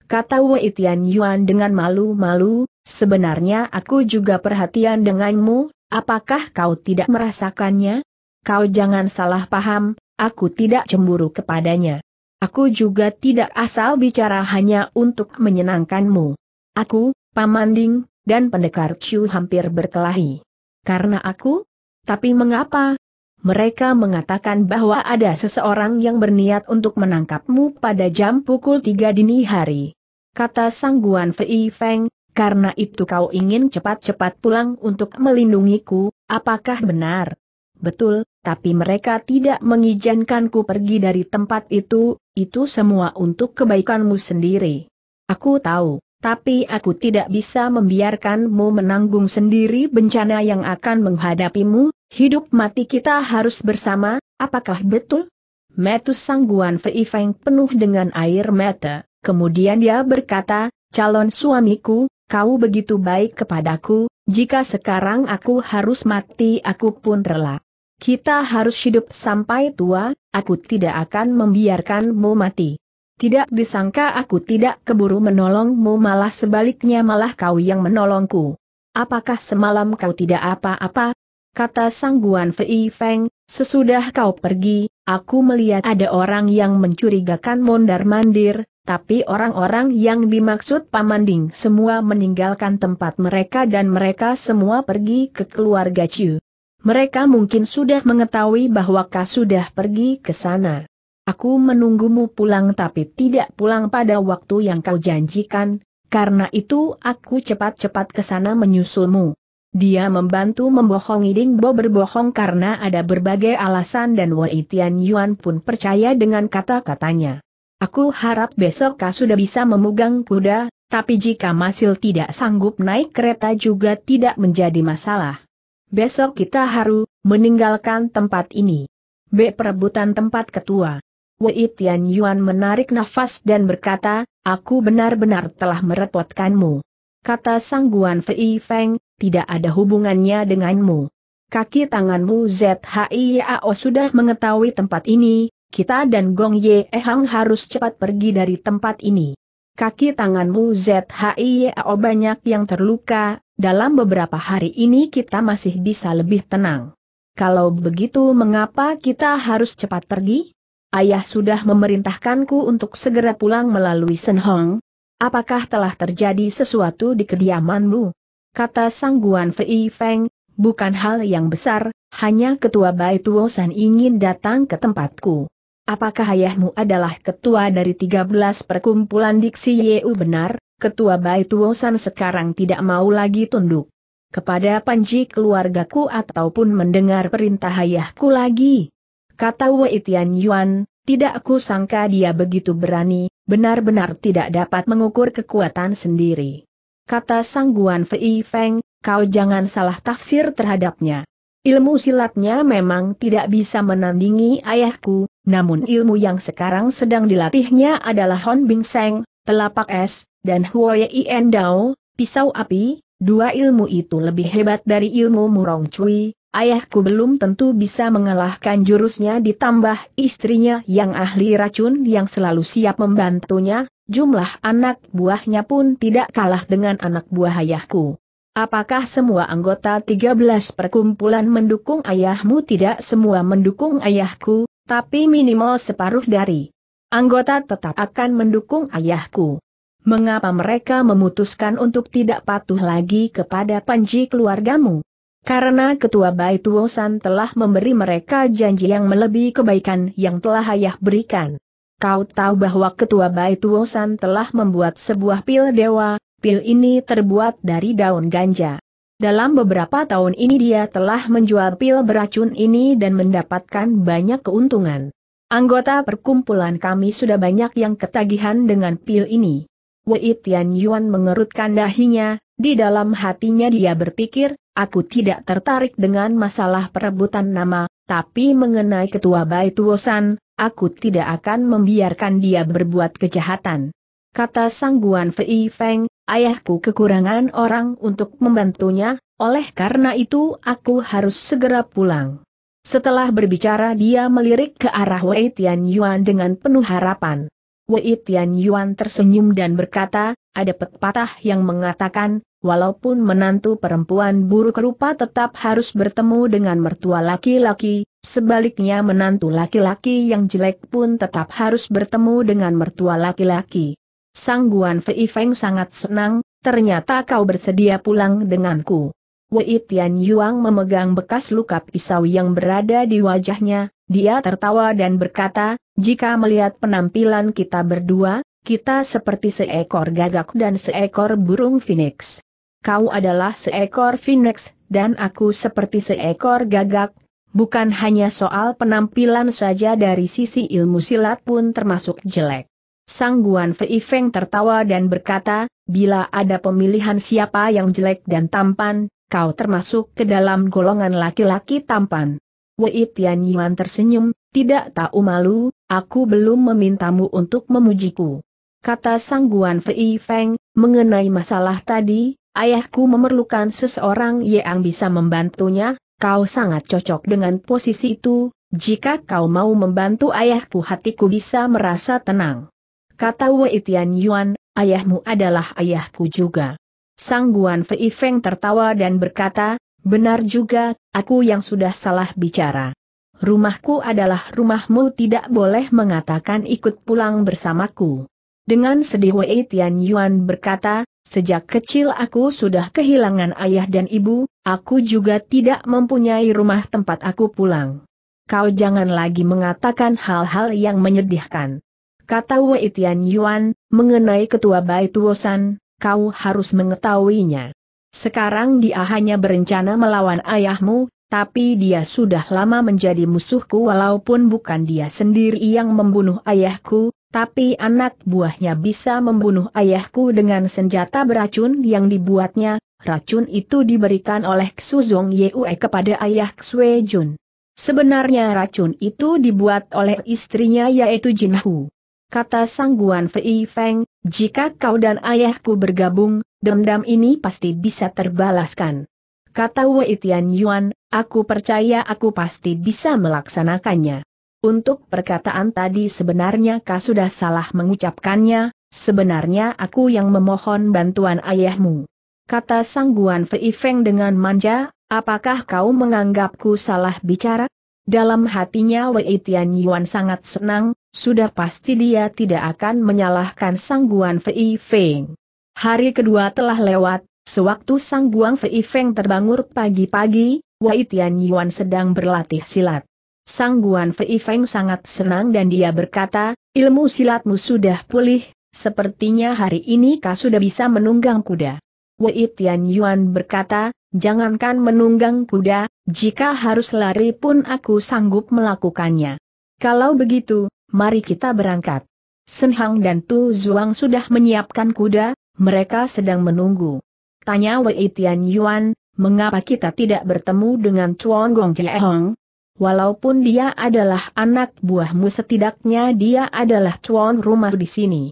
Kata Wei Tian Yuan dengan malu-malu, sebenarnya aku juga perhatian denganmu, apakah kau tidak merasakannya? Kau jangan salah paham, aku tidak cemburu kepadanya. Aku juga tidak asal bicara hanya untuk menyenangkanmu. Aku, Pamanding, dan pendekar Chu hampir berkelahi. Karena aku? Tapi mengapa, mereka mengatakan bahwa ada seseorang yang berniat untuk menangkapmu pada jam pukul tiga dini hari. Kata sangguan Fei Feng, karena itu kau ingin cepat-cepat pulang untuk melindungiku, apakah benar? Betul, tapi mereka tidak mengizinkanku pergi dari tempat itu, itu semua untuk kebaikanmu sendiri. Aku tahu, tapi aku tidak bisa membiarkanmu menanggung sendiri bencana yang akan menghadapimu, Hidup mati kita harus bersama, apakah betul? Metus sangguan Fei Feng penuh dengan air mata, kemudian dia berkata, calon suamiku, kau begitu baik kepadaku, jika sekarang aku harus mati aku pun rela. Kita harus hidup sampai tua, aku tidak akan membiarkanmu mati. Tidak disangka aku tidak keburu menolongmu malah sebaliknya malah kau yang menolongku. Apakah semalam kau tidak apa-apa, kata sangguan Fei Feng, sesudah kau pergi, aku melihat ada orang yang mencurigakan mondar-mandir, tapi orang-orang yang dimaksud Pamanding semua meninggalkan tempat mereka dan mereka semua pergi ke keluarga Ciu. Mereka mungkin sudah mengetahui bahwa kau sudah pergi ke sana. Aku menunggumu pulang tapi tidak pulang pada waktu yang kau janjikan, karena itu aku cepat-cepat ke sana menyusulmu. Dia membantu membohongi Ding Bo berbohong karena ada berbagai alasan dan Wei Tian Yuan pun percaya dengan kata-katanya. Aku harap besok kau sudah bisa memugang kuda, tapi jika masih tidak sanggup naik kereta juga tidak menjadi masalah. Besok kita harus meninggalkan tempat ini. B. Perebutan tempat ketua. Wei Tian Yuan menarik nafas dan berkata, aku benar-benar telah merepotkanmu. Kata sangguan Fei Feng, tidak ada hubungannya denganmu. Kaki tanganmu ZHIAO sudah mengetahui tempat ini, kita dan Gong Ye Hang harus cepat pergi dari tempat ini. Kaki tanganmu ZHIAO banyak yang terluka, dalam beberapa hari ini kita masih bisa lebih tenang. Kalau begitu mengapa kita harus cepat pergi? Ayah sudah memerintahkanku untuk segera pulang melalui Senhong. Apakah telah terjadi sesuatu di kediamanmu? kata sangguan Fei Feng, bukan hal yang besar, hanya ketua Baitu Tuosan ingin datang ke tempatku. Apakah ayahmu adalah ketua dari 13 perkumpulan Diksi Yeu benar? Ketua Baitu Tuosan sekarang tidak mau lagi tunduk kepada panji keluargaku ataupun mendengar perintah ayahku lagi. Kata Wei Tian Yuan, tidak aku sangka dia begitu berani, benar-benar tidak dapat mengukur kekuatan sendiri kata sangguan Fei Feng, kau jangan salah tafsir terhadapnya. Ilmu silatnya memang tidak bisa menandingi ayahku, namun ilmu yang sekarang sedang dilatihnya adalah Hon Bing Seng, telapak es, dan Huoye Ien Dao, pisau api, dua ilmu itu lebih hebat dari ilmu Murong Cui, Ayahku belum tentu bisa mengalahkan jurusnya ditambah istrinya yang ahli racun yang selalu siap membantunya, jumlah anak buahnya pun tidak kalah dengan anak buah ayahku. Apakah semua anggota 13 perkumpulan mendukung ayahmu? Tidak semua mendukung ayahku, tapi minimal separuh dari anggota tetap akan mendukung ayahku. Mengapa mereka memutuskan untuk tidak patuh lagi kepada panji keluargamu? Karena ketua bait Wosan telah memberi mereka janji yang melebihi kebaikan yang telah ayah berikan. Kau tahu bahwa ketua bait Wosan telah membuat sebuah pil dewa, pil ini terbuat dari daun ganja. Dalam beberapa tahun ini dia telah menjual pil beracun ini dan mendapatkan banyak keuntungan. Anggota perkumpulan kami sudah banyak yang ketagihan dengan pil ini. Wei Tian Yuan mengerutkan dahinya, di dalam hatinya dia berpikir, aku tidak tertarik dengan masalah perebutan nama, tapi mengenai ketua Baituosan, aku tidak akan membiarkan dia berbuat kejahatan. Kata sangguan Fei Feng, ayahku kekurangan orang untuk membantunya, oleh karena itu aku harus segera pulang. Setelah berbicara dia melirik ke arah Wei Tian Yuan dengan penuh harapan. Wei Tian Yuan tersenyum dan berkata, ada pepatah yang mengatakan, Walaupun menantu perempuan buruk rupa tetap harus bertemu dengan mertua laki-laki, sebaliknya menantu laki-laki yang jelek pun tetap harus bertemu dengan mertua laki-laki. Sangguan Fei Feng sangat senang, ternyata kau bersedia pulang denganku. Wei Tian Yuang memegang bekas luka pisau yang berada di wajahnya, dia tertawa dan berkata, jika melihat penampilan kita berdua, kita seperti seekor gagak dan seekor burung phoenix kau adalah seekor phoenix, dan aku seperti seekor gagak, bukan hanya soal penampilan saja dari sisi ilmu silat pun termasuk jelek. Sang Guan Fei Feng tertawa dan berkata, bila ada pemilihan siapa yang jelek dan tampan, kau termasuk ke dalam golongan laki-laki tampan. Wei Tian Yuan tersenyum, tidak tahu malu, aku belum memintamu untuk memujiku. Kata Sang Guan Fei Feng, mengenai masalah tadi, Ayahku memerlukan seseorang yang bisa membantunya, kau sangat cocok dengan posisi itu, jika kau mau membantu ayahku hatiku bisa merasa tenang. Kata Wei Tian Yuan, ayahmu adalah ayahku juga. Sang Guan Fei Feng tertawa dan berkata, benar juga, aku yang sudah salah bicara. Rumahku adalah rumahmu tidak boleh mengatakan ikut pulang bersamaku. Dengan sedih Wei Tian Yuan berkata, sejak kecil aku sudah kehilangan ayah dan ibu, aku juga tidak mempunyai rumah tempat aku pulang. Kau jangan lagi mengatakan hal-hal yang menyedihkan. Kata Wei Tian Yuan, mengenai ketua Bai Tuosan, kau harus mengetahuinya. Sekarang dia hanya berencana melawan ayahmu, tapi dia sudah lama menjadi musuhku walaupun bukan dia sendiri yang membunuh ayahku, tapi anak buahnya bisa membunuh ayahku dengan senjata beracun yang dibuatnya, racun itu diberikan oleh Xuzong Yue kepada ayah Xue Jun. Sebenarnya racun itu dibuat oleh istrinya yaitu Jin Hu. Kata sangguan Fei Feng, jika kau dan ayahku bergabung, dendam ini pasti bisa terbalaskan. Kata Wei Tian Yuan, Aku percaya aku pasti bisa melaksanakannya. Untuk perkataan tadi sebenarnya kau sudah salah mengucapkannya, sebenarnya aku yang memohon bantuan ayahmu. Kata sangguan Fei Feng dengan manja, apakah kau menganggapku salah bicara? Dalam hatinya Wei Tian Yuan sangat senang, sudah pasti dia tidak akan menyalahkan sangguan Fei Feng. Hari kedua telah lewat, sewaktu sangguan Fei Feng terbangun pagi-pagi, Wei Tian Yuan sedang berlatih silat. Sang Guan Fei Feng sangat senang dan dia berkata, ilmu silatmu sudah pulih, sepertinya hari ini kau sudah bisa menunggang kuda. Wei Tian Yuan berkata, jangankan menunggang kuda, jika harus lari pun aku sanggup melakukannya. Kalau begitu, mari kita berangkat. Sen dan Tu Zhuang sudah menyiapkan kuda, mereka sedang menunggu. Tanya Wei Tian Yuan, mengapa kita tidak bertemu dengan Chuan Gong Hong? Walaupun dia adalah anak buahmu setidaknya dia adalah Chuan rumah di sini.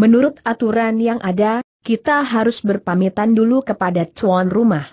Menurut aturan yang ada, kita harus berpamitan dulu kepada Chuan rumah.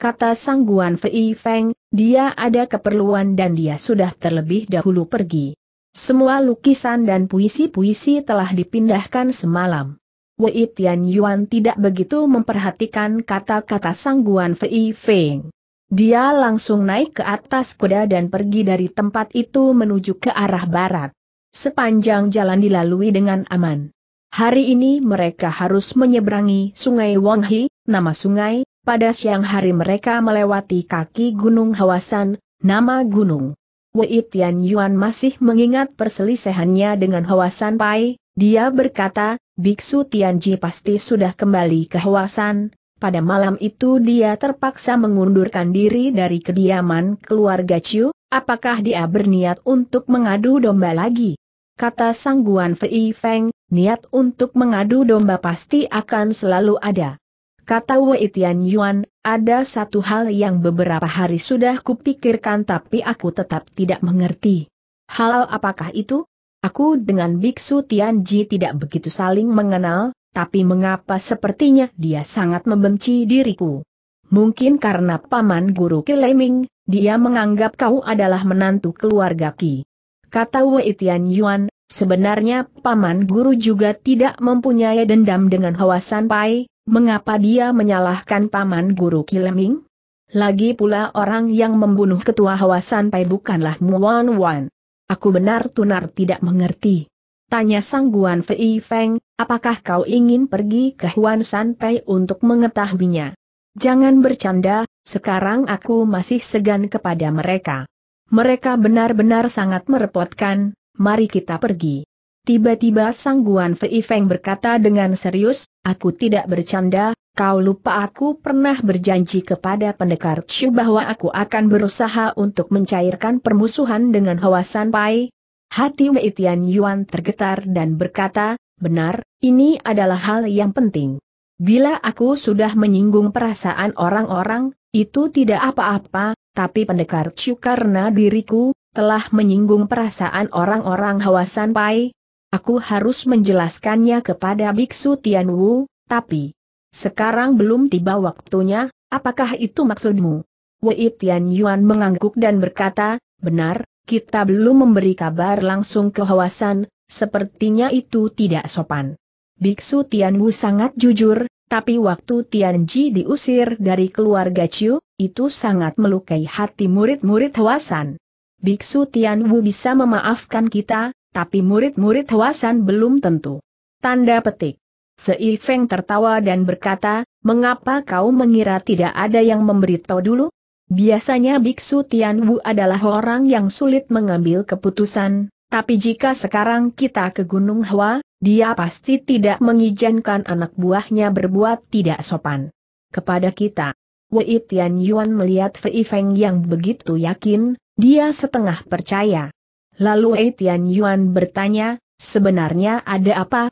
Kata sangguan Fei Feng, dia ada keperluan dan dia sudah terlebih dahulu pergi. Semua lukisan dan puisi-puisi telah dipindahkan semalam. Wei Tian Yuan tidak begitu memperhatikan kata-kata sangguan Fei Feng. Dia langsung naik ke atas kuda dan pergi dari tempat itu menuju ke arah barat. Sepanjang jalan dilalui dengan aman. Hari ini mereka harus menyeberangi Sungai Wanghi, nama sungai, pada siang hari mereka melewati kaki Gunung Hawasan, nama gunung. Wei Tian Yuan masih mengingat perselisihannya dengan Hawasan Pai, dia berkata, Biksu Tianji pasti sudah kembali ke Hwasan, pada malam itu dia terpaksa mengundurkan diri dari kediaman keluarga Ciu, apakah dia berniat untuk mengadu domba lagi? Kata sangguan Fei Feng, niat untuk mengadu domba pasti akan selalu ada. Kata Wei Tian Yuan, ada satu hal yang beberapa hari sudah kupikirkan tapi aku tetap tidak mengerti. Hal apakah itu? Aku dengan Biksu Tianji tidak begitu saling mengenal, tapi mengapa sepertinya dia sangat membenci diriku? Mungkin karena paman guru Kileming, dia menganggap kau adalah menantu keluarga Ki. Kata Wei Tian Yuan, sebenarnya paman guru juga tidak mempunyai dendam dengan Hawasan Pai, mengapa dia menyalahkan paman guru Kileming? Lagi pula orang yang membunuh ketua Hawasan Pai bukanlah Muan Wan. Aku benar Tunar tidak mengerti. Tanya Sang Guan Fei Feng, apakah kau ingin pergi ke Huan San Pei untuk mengetahuinya? Jangan bercanda, sekarang aku masih segan kepada mereka. Mereka benar-benar sangat merepotkan, mari kita pergi. Tiba-tiba Sang Guan Fei Feng berkata dengan serius, aku tidak bercanda, kau lupa aku pernah berjanji kepada pendekar Chu bahwa aku akan berusaha untuk mencairkan permusuhan dengan Hwa San Pai. Hati Wei Tian Yuan tergetar dan berkata, benar, ini adalah hal yang penting. Bila aku sudah menyinggung perasaan orang-orang, itu tidak apa-apa, tapi pendekar Chu karena diriku, telah menyinggung perasaan orang-orang Hwa San Pai, Aku harus menjelaskannya kepada Biksu Tianwu, tapi sekarang belum tiba waktunya, apakah itu maksudmu? Wei Tian Yuan mengangguk dan berkata, benar, kita belum memberi kabar langsung ke Hawasan, sepertinya itu tidak sopan. Biksu Tianwu sangat jujur, tapi waktu Tianji diusir dari keluarga Chiu, itu sangat melukai hati murid-murid Hawasan. Biksu Tianwu bisa memaafkan kita, tapi murid-murid Hawasan belum tentu. Tanda petik. Sei Feng tertawa dan berkata, mengapa kau mengira tidak ada yang memberitahu dulu? Biasanya Biksu Tian Wu adalah orang yang sulit mengambil keputusan, tapi jika sekarang kita ke Gunung Hua, dia pasti tidak mengizinkan anak buahnya berbuat tidak sopan. Kepada kita, Wei Tian Yuan melihat Fei Feng yang begitu yakin, dia setengah percaya. Lalu Etian Yuan bertanya, sebenarnya ada apa?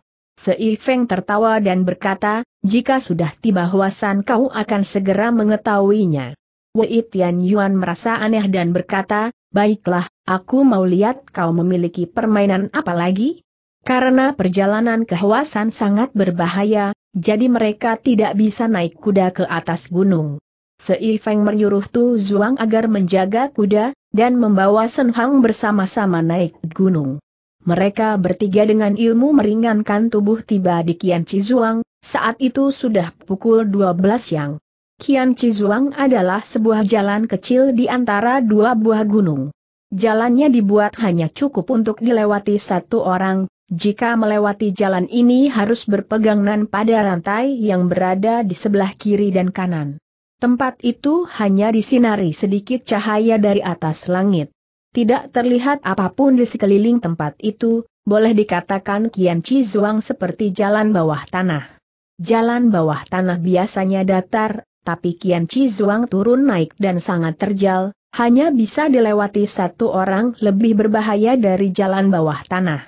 Fei Feng tertawa dan berkata, jika sudah tiba Huasan kau akan segera mengetahuinya. Wei Tian Yuan merasa aneh dan berkata, baiklah, aku mau lihat kau memiliki permainan apa lagi? Karena perjalanan ke Huasan sangat berbahaya, jadi mereka tidak bisa naik kuda ke atas gunung. Fei Feng menyuruh Tu Zhuang agar menjaga kuda, dan membawa Sen Hang bersama-sama naik gunung. Mereka bertiga dengan ilmu meringankan tubuh tiba di Kian Cizuang, saat itu sudah pukul 12 siang. Kian Cizuang adalah sebuah jalan kecil di antara dua buah gunung. Jalannya dibuat hanya cukup untuk dilewati satu orang, jika melewati jalan ini harus berpegangan pada rantai yang berada di sebelah kiri dan kanan. Tempat itu hanya disinari sedikit cahaya dari atas langit. Tidak terlihat apapun di sekeliling tempat itu, boleh dikatakan Kian Cizuang seperti jalan bawah tanah. Jalan bawah tanah biasanya datar, tapi Kian Cizuang turun naik dan sangat terjal, hanya bisa dilewati satu orang lebih berbahaya dari jalan bawah tanah.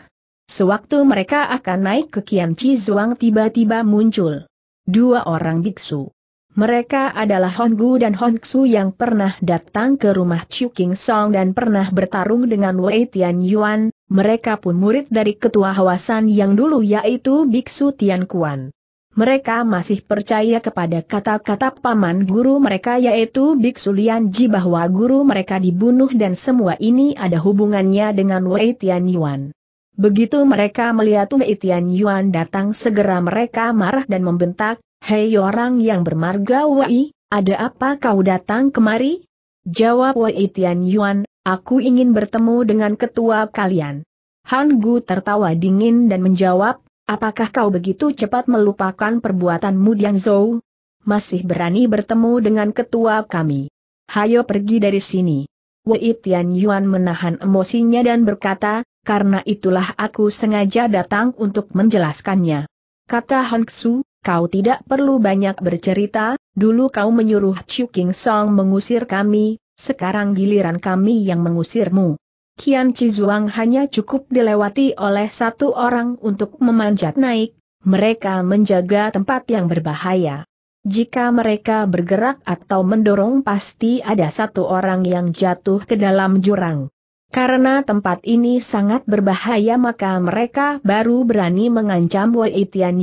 Sewaktu mereka akan naik ke Kian Zhuang, tiba-tiba muncul dua orang biksu. Mereka adalah Honggu dan Hongsu yang pernah datang ke rumah Chu King Song dan pernah bertarung dengan Wei Tian Yuan, mereka pun murid dari ketua Hawasan yang dulu yaitu Biksu Tian Kuan. Mereka masih percaya kepada kata-kata paman guru mereka yaitu Biksu Lian Ji bahwa guru mereka dibunuh dan semua ini ada hubungannya dengan Wei Tian Yuan. Begitu mereka melihat Wei Tian Yuan datang segera mereka marah dan membentak, Hei orang yang bermarga Wei, ada apa kau datang kemari? Jawab Wei Tian Yuan, aku ingin bertemu dengan ketua kalian. Han Gu tertawa dingin dan menjawab, apakah kau begitu cepat melupakan perbuatanmu Dian Zhou? Masih berani bertemu dengan ketua kami. Hayo pergi dari sini. Wei Tian Yuan menahan emosinya dan berkata, karena itulah aku sengaja datang untuk menjelaskannya. Kata Han Xu, kau tidak perlu banyak bercerita, dulu kau menyuruh Chu King Song mengusir kami, sekarang giliran kami yang mengusirmu. Kian Cizuang hanya cukup dilewati oleh satu orang untuk memanjat naik, mereka menjaga tempat yang berbahaya. Jika mereka bergerak atau mendorong pasti ada satu orang yang jatuh ke dalam jurang. Karena tempat ini sangat berbahaya maka mereka baru berani mengancam Wei Tian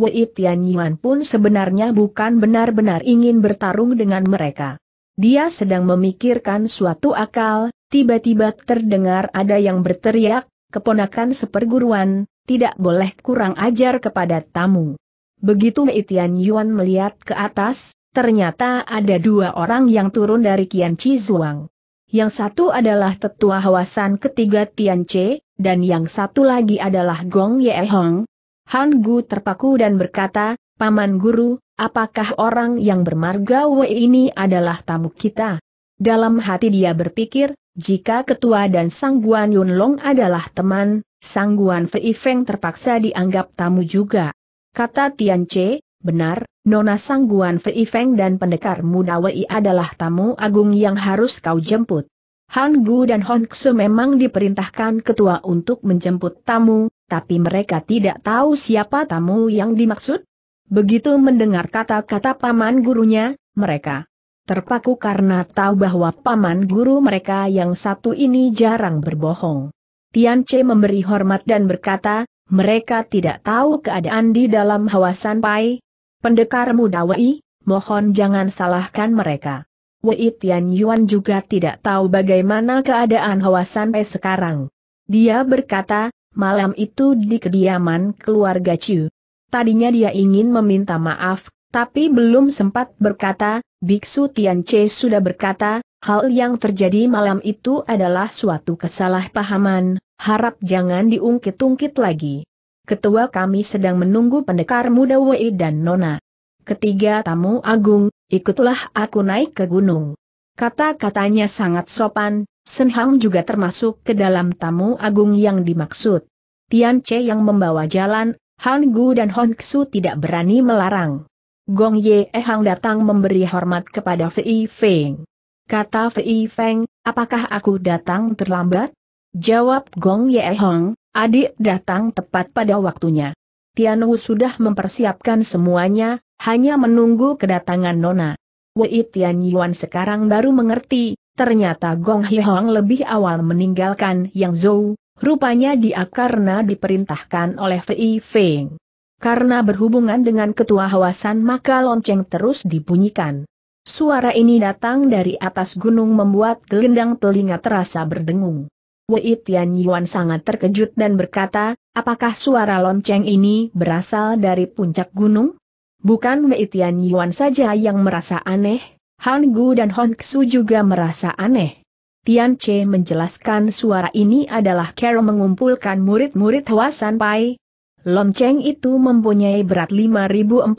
Wei Tianyuan pun sebenarnya bukan benar-benar ingin bertarung dengan mereka. Dia sedang memikirkan suatu akal, tiba-tiba terdengar ada yang berteriak, keponakan seperguruan, tidak boleh kurang ajar kepada tamu. Begitu Wei Tianyuan melihat ke atas, ternyata ada dua orang yang turun dari Kian Chi Zhuang. Yang satu adalah tetua hawasan ketiga Tian Che, dan yang satu lagi adalah Gong Ye Hong, Han Gu terpaku dan berkata, Paman Guru, apakah orang yang bermarga Wei ini adalah tamu kita? Dalam hati dia berpikir, jika ketua dan Sang Guan Yunlong adalah teman, Sang Guan Fei Feng terpaksa dianggap tamu juga. Kata Tian Che, benar, Nona Sang Guan Fei Feng dan pendekar muda Wei adalah tamu agung yang harus kau jemput. Han Gu dan Hon Xu memang diperintahkan ketua untuk menjemput tamu, tapi mereka tidak tahu siapa tamu yang dimaksud. Begitu mendengar kata-kata paman gurunya, mereka terpaku karena tahu bahwa paman guru mereka yang satu ini jarang berbohong. Tian Che memberi hormat dan berkata, mereka tidak tahu keadaan di dalam Hawasan Pai. Pendekar muda Wei, mohon jangan salahkan mereka. Wei Tian Yuan juga tidak tahu bagaimana keadaan Hawasan sampai sekarang. Dia berkata, malam itu di kediaman keluarga Chu. Tadinya dia ingin meminta maaf, tapi belum sempat berkata, Biksu Tian Che sudah berkata, hal yang terjadi malam itu adalah suatu kesalahpahaman, harap jangan diungkit-ungkit lagi. Ketua kami sedang menunggu pendekar muda Wei dan Nona. Ketiga tamu agung, ikutlah aku naik ke gunung. Kata-katanya sangat sopan, Senhang juga termasuk ke dalam tamu agung yang dimaksud. Tian Che yang membawa jalan, Han Gu dan Hong Xu tidak berani melarang. Gong Ye Hang datang memberi hormat kepada Fei Feng. Kata Fei Feng, apakah aku datang terlambat? Jawab Gong Ye Hang, adik datang tepat pada waktunya. Tian Wu sudah mempersiapkan semuanya, hanya menunggu kedatangan Nona. Wei Tian Yuan sekarang baru mengerti, ternyata Gong Hihong lebih awal meninggalkan Yang Zhou, rupanya dia karena diperintahkan oleh Fei Feng. Karena berhubungan dengan ketua hawasan maka lonceng terus dibunyikan. Suara ini datang dari atas gunung membuat gelendang telinga terasa berdengung. Wei Tian Yuan sangat terkejut dan berkata, apakah suara lonceng ini berasal dari puncak gunung? Bukan Mei Tian Yuan saja yang merasa aneh, Han Gu dan Hong Xu juga merasa aneh. Tian Che menjelaskan suara ini adalah Carol mengumpulkan murid-murid Hwasan Pai. Lonceng itu mempunyai berat 5.400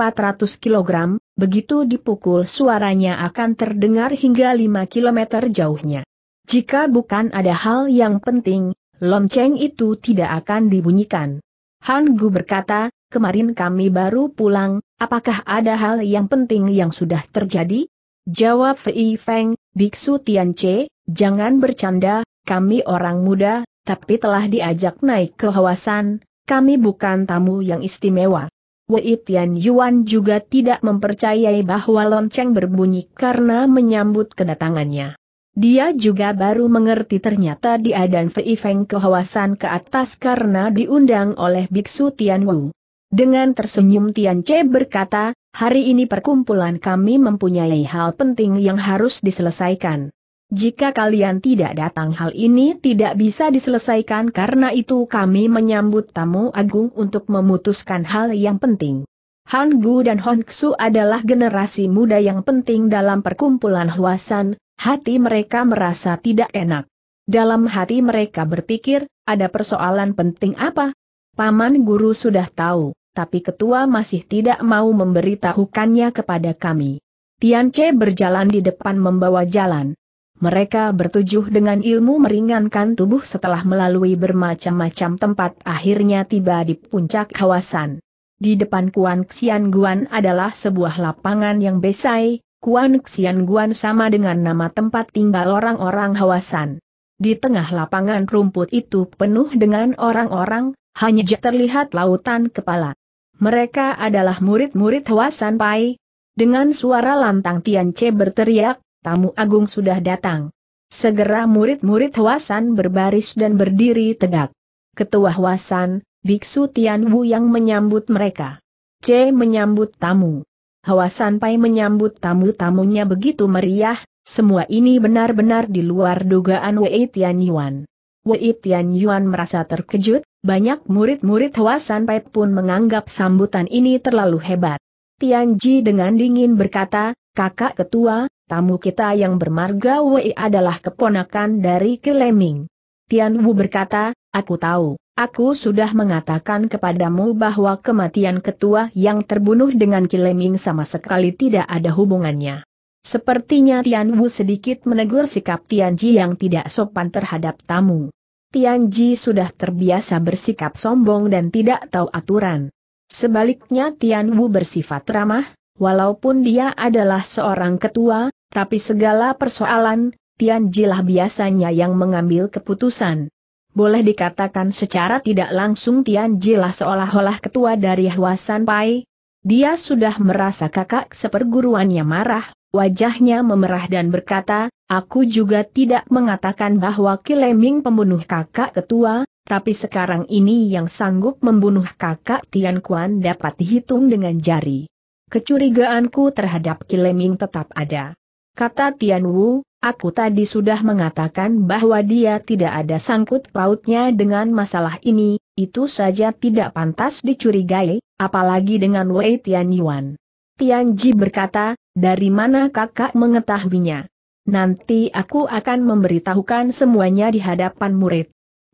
kg, begitu dipukul suaranya akan terdengar hingga 5 km jauhnya. Jika bukan ada hal yang penting, lonceng itu tidak akan dibunyikan. Han Gu berkata, kemarin kami baru pulang, Apakah ada hal yang penting yang sudah terjadi? Jawab Fei Feng, Biksu Tian Che, jangan bercanda, kami orang muda, tapi telah diajak naik ke hawasan, kami bukan tamu yang istimewa. Wei Tian Yuan juga tidak mempercayai bahwa lonceng berbunyi karena menyambut kedatangannya. Dia juga baru mengerti ternyata dia dan Fei Feng ke hawasan ke atas karena diundang oleh Biksu Tian Wu. Dengan tersenyum Tian Che berkata, hari ini perkumpulan kami mempunyai hal penting yang harus diselesaikan. Jika kalian tidak datang hal ini tidak bisa diselesaikan karena itu kami menyambut tamu agung untuk memutuskan hal yang penting. Han Gu dan Hong Xu adalah generasi muda yang penting dalam perkumpulan Huasan, hati mereka merasa tidak enak. Dalam hati mereka berpikir, ada persoalan penting apa? Paman Guru sudah tahu tapi ketua masih tidak mau memberitahukannya kepada kami. Tian Che berjalan di depan membawa jalan. Mereka bertujuh dengan ilmu meringankan tubuh setelah melalui bermacam-macam tempat akhirnya tiba di puncak kawasan. Di depan Kuan Xian Guan adalah sebuah lapangan yang besai, Kuan Xian Guan sama dengan nama tempat tinggal orang-orang kawasan. Di tengah lapangan rumput itu penuh dengan orang-orang, hanya terlihat lautan kepala. Mereka adalah murid-murid Hwasan Pai. Dengan suara lantang Tian Che berteriak, tamu agung sudah datang. Segera murid-murid Hwasan berbaris dan berdiri tegak. Ketua Hwasan, Biksu Tian Wu yang menyambut mereka. C menyambut tamu. Hwasan Pai menyambut tamu-tamunya begitu meriah, semua ini benar-benar di luar dugaan Wei Tian Yuan. Wei Tian Yuan merasa terkejut, banyak murid-murid Hua Pai pun menganggap sambutan ini terlalu hebat. Tianji dengan dingin berkata, kakak ketua, tamu kita yang bermarga Wei adalah keponakan dari Keleming. Tian Wu berkata, aku tahu, aku sudah mengatakan kepadamu bahwa kematian ketua yang terbunuh dengan Keleming sama sekali tidak ada hubungannya. Sepertinya Tian Wu sedikit menegur sikap Tianji yang tidak sopan terhadap tamu. Tian Ji sudah terbiasa bersikap sombong dan tidak tahu aturan. Sebaliknya Tian Wu bersifat ramah, walaupun dia adalah seorang ketua, tapi segala persoalan, Tian Ji lah biasanya yang mengambil keputusan. Boleh dikatakan secara tidak langsung Tian Ji lah seolah-olah ketua dari Hwasan Pai. Dia sudah merasa kakak seperguruannya marah, wajahnya memerah dan berkata, Aku juga tidak mengatakan bahwa Kileming pembunuh kakak ketua, tapi sekarang ini yang sanggup membunuh kakak Tian Kuan dapat dihitung dengan jari. Kecurigaanku terhadap Kileming tetap ada. Kata Tian Wu, aku tadi sudah mengatakan bahwa dia tidak ada sangkut pautnya dengan masalah ini, itu saja tidak pantas dicurigai, apalagi dengan Wei Tian Yuan. Tian Ji berkata, dari mana kakak mengetahuinya? Nanti aku akan memberitahukan semuanya di hadapan murid.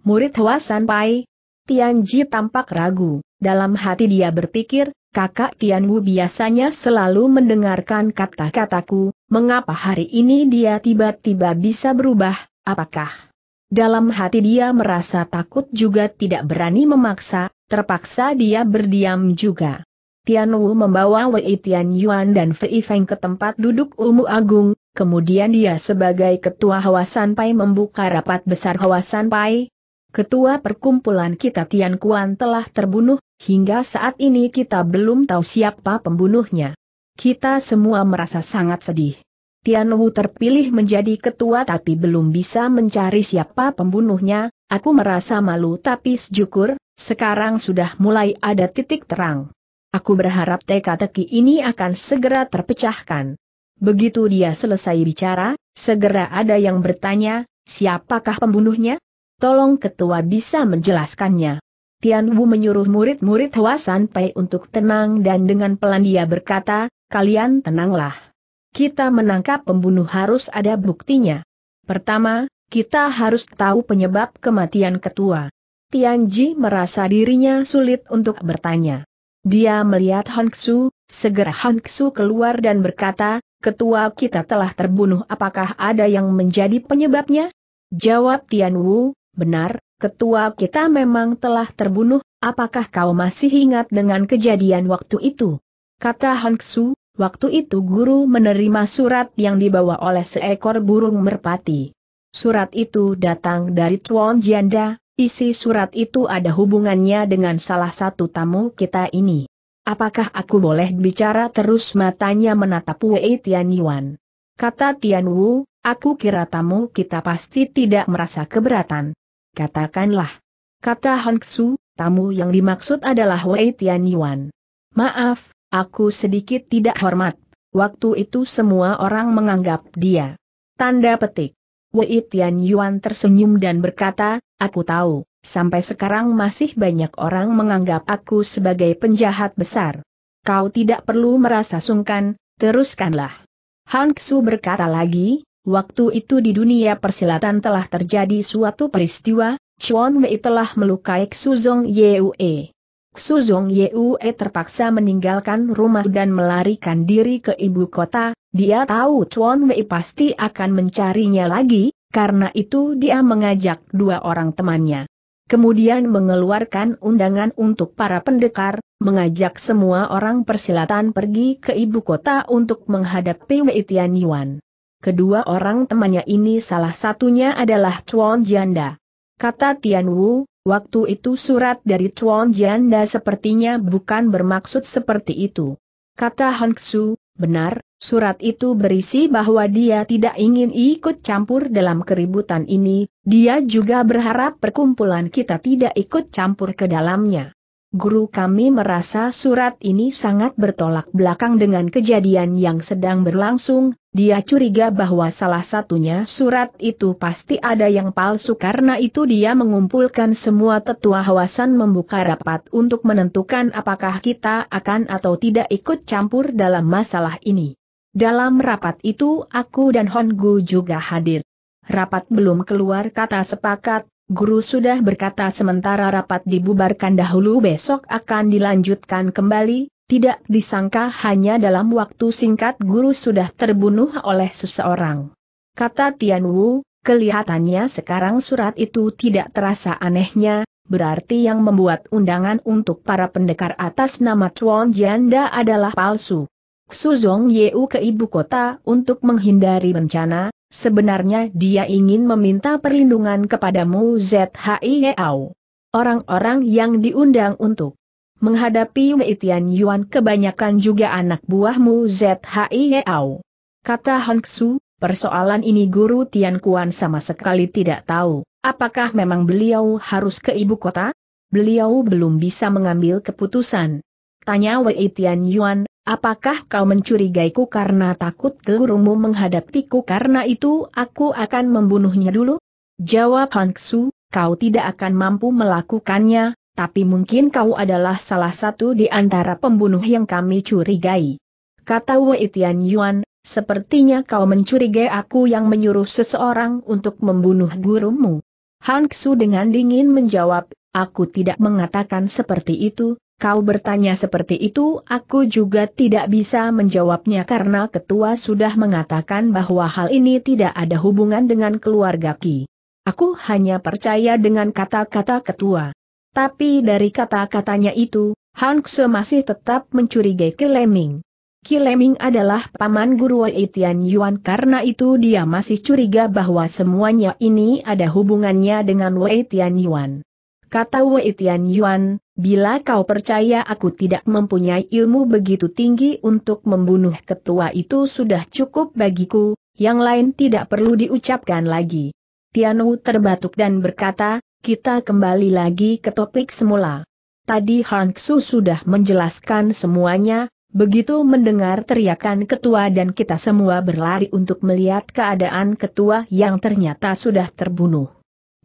Murid Hwa Sanpai, Tianji tampak ragu, dalam hati dia berpikir, kakak Tianwu biasanya selalu mendengarkan kata-kataku, mengapa hari ini dia tiba-tiba bisa berubah, apakah? Dalam hati dia merasa takut juga tidak berani memaksa, terpaksa dia berdiam juga. Tianwu membawa Wei Tian Yuan dan Fei Feng ke tempat duduk Umu Agung, Kemudian dia sebagai ketua Hawasan Pai membuka rapat besar Hawasan Pai. Ketua perkumpulan kita Tian Kuan telah terbunuh, hingga saat ini kita belum tahu siapa pembunuhnya. Kita semua merasa sangat sedih. Tian Wu terpilih menjadi ketua tapi belum bisa mencari siapa pembunuhnya, aku merasa malu tapi sejukur, sekarang sudah mulai ada titik terang. Aku berharap teka-teki ini akan segera terpecahkan. Begitu dia selesai bicara, segera ada yang bertanya, siapakah pembunuhnya? Tolong ketua bisa menjelaskannya. Tian Wu menyuruh murid-murid Hwa San untuk tenang dan dengan pelan dia berkata, kalian tenanglah. Kita menangkap pembunuh harus ada buktinya. Pertama, kita harus tahu penyebab kematian ketua. Tian Ji merasa dirinya sulit untuk bertanya. Dia melihat Hong Su, segera Hong Su keluar dan berkata, ketua kita telah terbunuh apakah ada yang menjadi penyebabnya? Jawab Tian Wu, benar, ketua kita memang telah terbunuh, apakah kau masih ingat dengan kejadian waktu itu? Kata Hong Su, waktu itu guru menerima surat yang dibawa oleh seekor burung merpati. Surat itu datang dari Tuan Janda, isi surat itu ada hubungannya dengan salah satu tamu kita ini. Apakah aku boleh bicara terus matanya menatap Wei Tian Yuan? Kata Tian Wu, aku kira tamu kita pasti tidak merasa keberatan. Katakanlah. Kata Hong Su, tamu yang dimaksud adalah Wei Tian Yuan. Maaf, aku sedikit tidak hormat. Waktu itu semua orang menganggap dia. Tanda petik. Wei Tian Yuan tersenyum dan berkata, aku tahu sampai sekarang masih banyak orang menganggap aku sebagai penjahat besar. Kau tidak perlu merasa sungkan, teruskanlah. Hanksu berkata lagi, waktu itu di dunia persilatan telah terjadi suatu peristiwa, Chuan Wei telah melukai Zong Yue. Zong Yue terpaksa meninggalkan rumah dan melarikan diri ke ibu kota, dia tahu Chuan Wei pasti akan mencarinya lagi, karena itu dia mengajak dua orang temannya kemudian mengeluarkan undangan untuk para pendekar, mengajak semua orang persilatan pergi ke ibu kota untuk menghadapi Wei Tian Kedua orang temannya ini salah satunya adalah Chuan Janda. Kata Tian Wu, waktu itu surat dari Chuan Janda sepertinya bukan bermaksud seperti itu. Kata Hang Su, benar, Surat itu berisi bahwa dia tidak ingin ikut campur dalam keributan ini, dia juga berharap perkumpulan kita tidak ikut campur ke dalamnya. Guru kami merasa surat ini sangat bertolak belakang dengan kejadian yang sedang berlangsung, dia curiga bahwa salah satunya surat itu pasti ada yang palsu karena itu dia mengumpulkan semua tetua hawasan membuka rapat untuk menentukan apakah kita akan atau tidak ikut campur dalam masalah ini. Dalam rapat itu aku dan Hon Gu juga hadir. Rapat belum keluar kata sepakat, guru sudah berkata sementara rapat dibubarkan dahulu besok akan dilanjutkan kembali, tidak disangka hanya dalam waktu singkat guru sudah terbunuh oleh seseorang. Kata Tian Wu, kelihatannya sekarang surat itu tidak terasa anehnya, berarti yang membuat undangan untuk para pendekar atas nama Chuan Janda adalah palsu. Suzong Yeu ke ibu kota untuk menghindari bencana, sebenarnya dia ingin meminta perlindungan kepadamu ZHI Orang-orang yang diundang untuk menghadapi Wei Tian Yuan kebanyakan juga anak buahmu ZHI Kata Hong Su, persoalan ini guru Tian Kuan sama sekali tidak tahu, apakah memang beliau harus ke ibu kota? Beliau belum bisa mengambil keputusan. Tanya Wei Tian Yuan Apakah kau mencurigaiku karena takut gurumu menghadapiku karena itu aku akan membunuhnya dulu? Jawab Hangsu, kau tidak akan mampu melakukannya, tapi mungkin kau adalah salah satu di antara pembunuh yang kami curigai. Kata Wei Tian Yuan, sepertinya kau mencurigai aku yang menyuruh seseorang untuk membunuh gurumu. Hangsu dengan dingin menjawab, Aku tidak mengatakan seperti itu, kau bertanya seperti itu aku juga tidak bisa menjawabnya karena ketua sudah mengatakan bahwa hal ini tidak ada hubungan dengan keluarga Ki. Aku hanya percaya dengan kata-kata ketua. Tapi dari kata-katanya itu, Hanse masih tetap mencurigai Ki Leming. Ki Leming adalah paman guru Wei Tian Yuan karena itu dia masih curiga bahwa semuanya ini ada hubungannya dengan Wei Tian Yuan kata Wei Tian Yuan, bila kau percaya aku tidak mempunyai ilmu begitu tinggi untuk membunuh ketua itu sudah cukup bagiku, yang lain tidak perlu diucapkan lagi. Tian Wu terbatuk dan berkata, kita kembali lagi ke topik semula. Tadi Xu sudah menjelaskan semuanya, begitu mendengar teriakan ketua dan kita semua berlari untuk melihat keadaan ketua yang ternyata sudah terbunuh.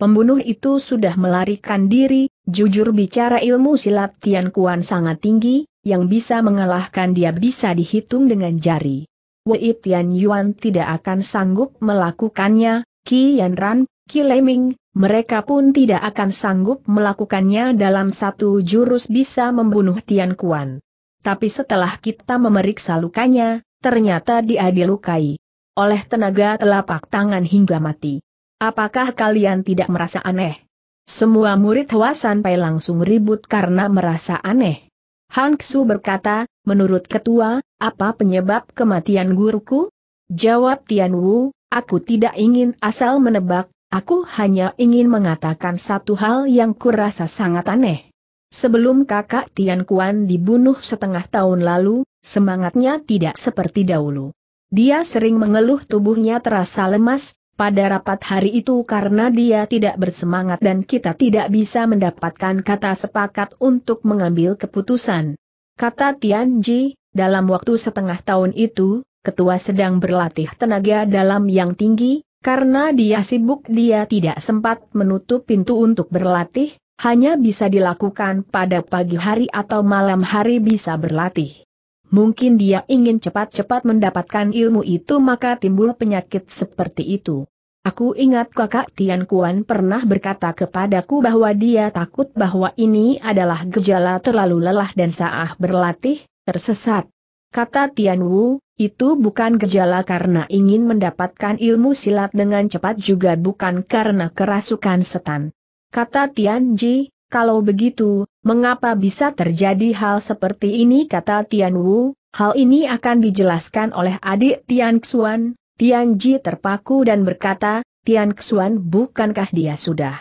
Pembunuh itu sudah melarikan diri, jujur bicara ilmu silat Tian Kuan sangat tinggi, yang bisa mengalahkan dia bisa dihitung dengan jari. Wei Tian Yuan tidak akan sanggup melakukannya, Qi Yan Ran, Qi Leming, mereka pun tidak akan sanggup melakukannya dalam satu jurus bisa membunuh Tian Kuan. Tapi setelah kita memeriksa lukanya, ternyata dia dilukai oleh tenaga telapak tangan hingga mati. Apakah kalian tidak merasa aneh? Semua murid Hua Sanpai langsung ribut karena merasa aneh. Hangsu berkata, menurut ketua, apa penyebab kematian guruku? Jawab Tian Wu, aku tidak ingin asal menebak, aku hanya ingin mengatakan satu hal yang kurasa sangat aneh. Sebelum kakak Tian Kuan dibunuh setengah tahun lalu, semangatnya tidak seperti dahulu. Dia sering mengeluh tubuhnya terasa lemas, pada rapat hari itu karena dia tidak bersemangat dan kita tidak bisa mendapatkan kata sepakat untuk mengambil keputusan. Kata Tianji, dalam waktu setengah tahun itu, ketua sedang berlatih tenaga dalam yang tinggi, karena dia sibuk dia tidak sempat menutup pintu untuk berlatih, hanya bisa dilakukan pada pagi hari atau malam hari bisa berlatih. Mungkin dia ingin cepat-cepat mendapatkan ilmu itu maka timbul penyakit seperti itu. Aku ingat kakak Tian Kuan pernah berkata kepadaku bahwa dia takut bahwa ini adalah gejala terlalu lelah dan saat berlatih, tersesat. Kata Tian Wu, itu bukan gejala karena ingin mendapatkan ilmu silat dengan cepat juga bukan karena kerasukan setan. Kata Tian Ji, kalau begitu, mengapa bisa terjadi hal seperti ini kata Tian Wu, hal ini akan dijelaskan oleh adik Tian Xuan, Tian Ji terpaku dan berkata, Tian Xuan bukankah dia sudah?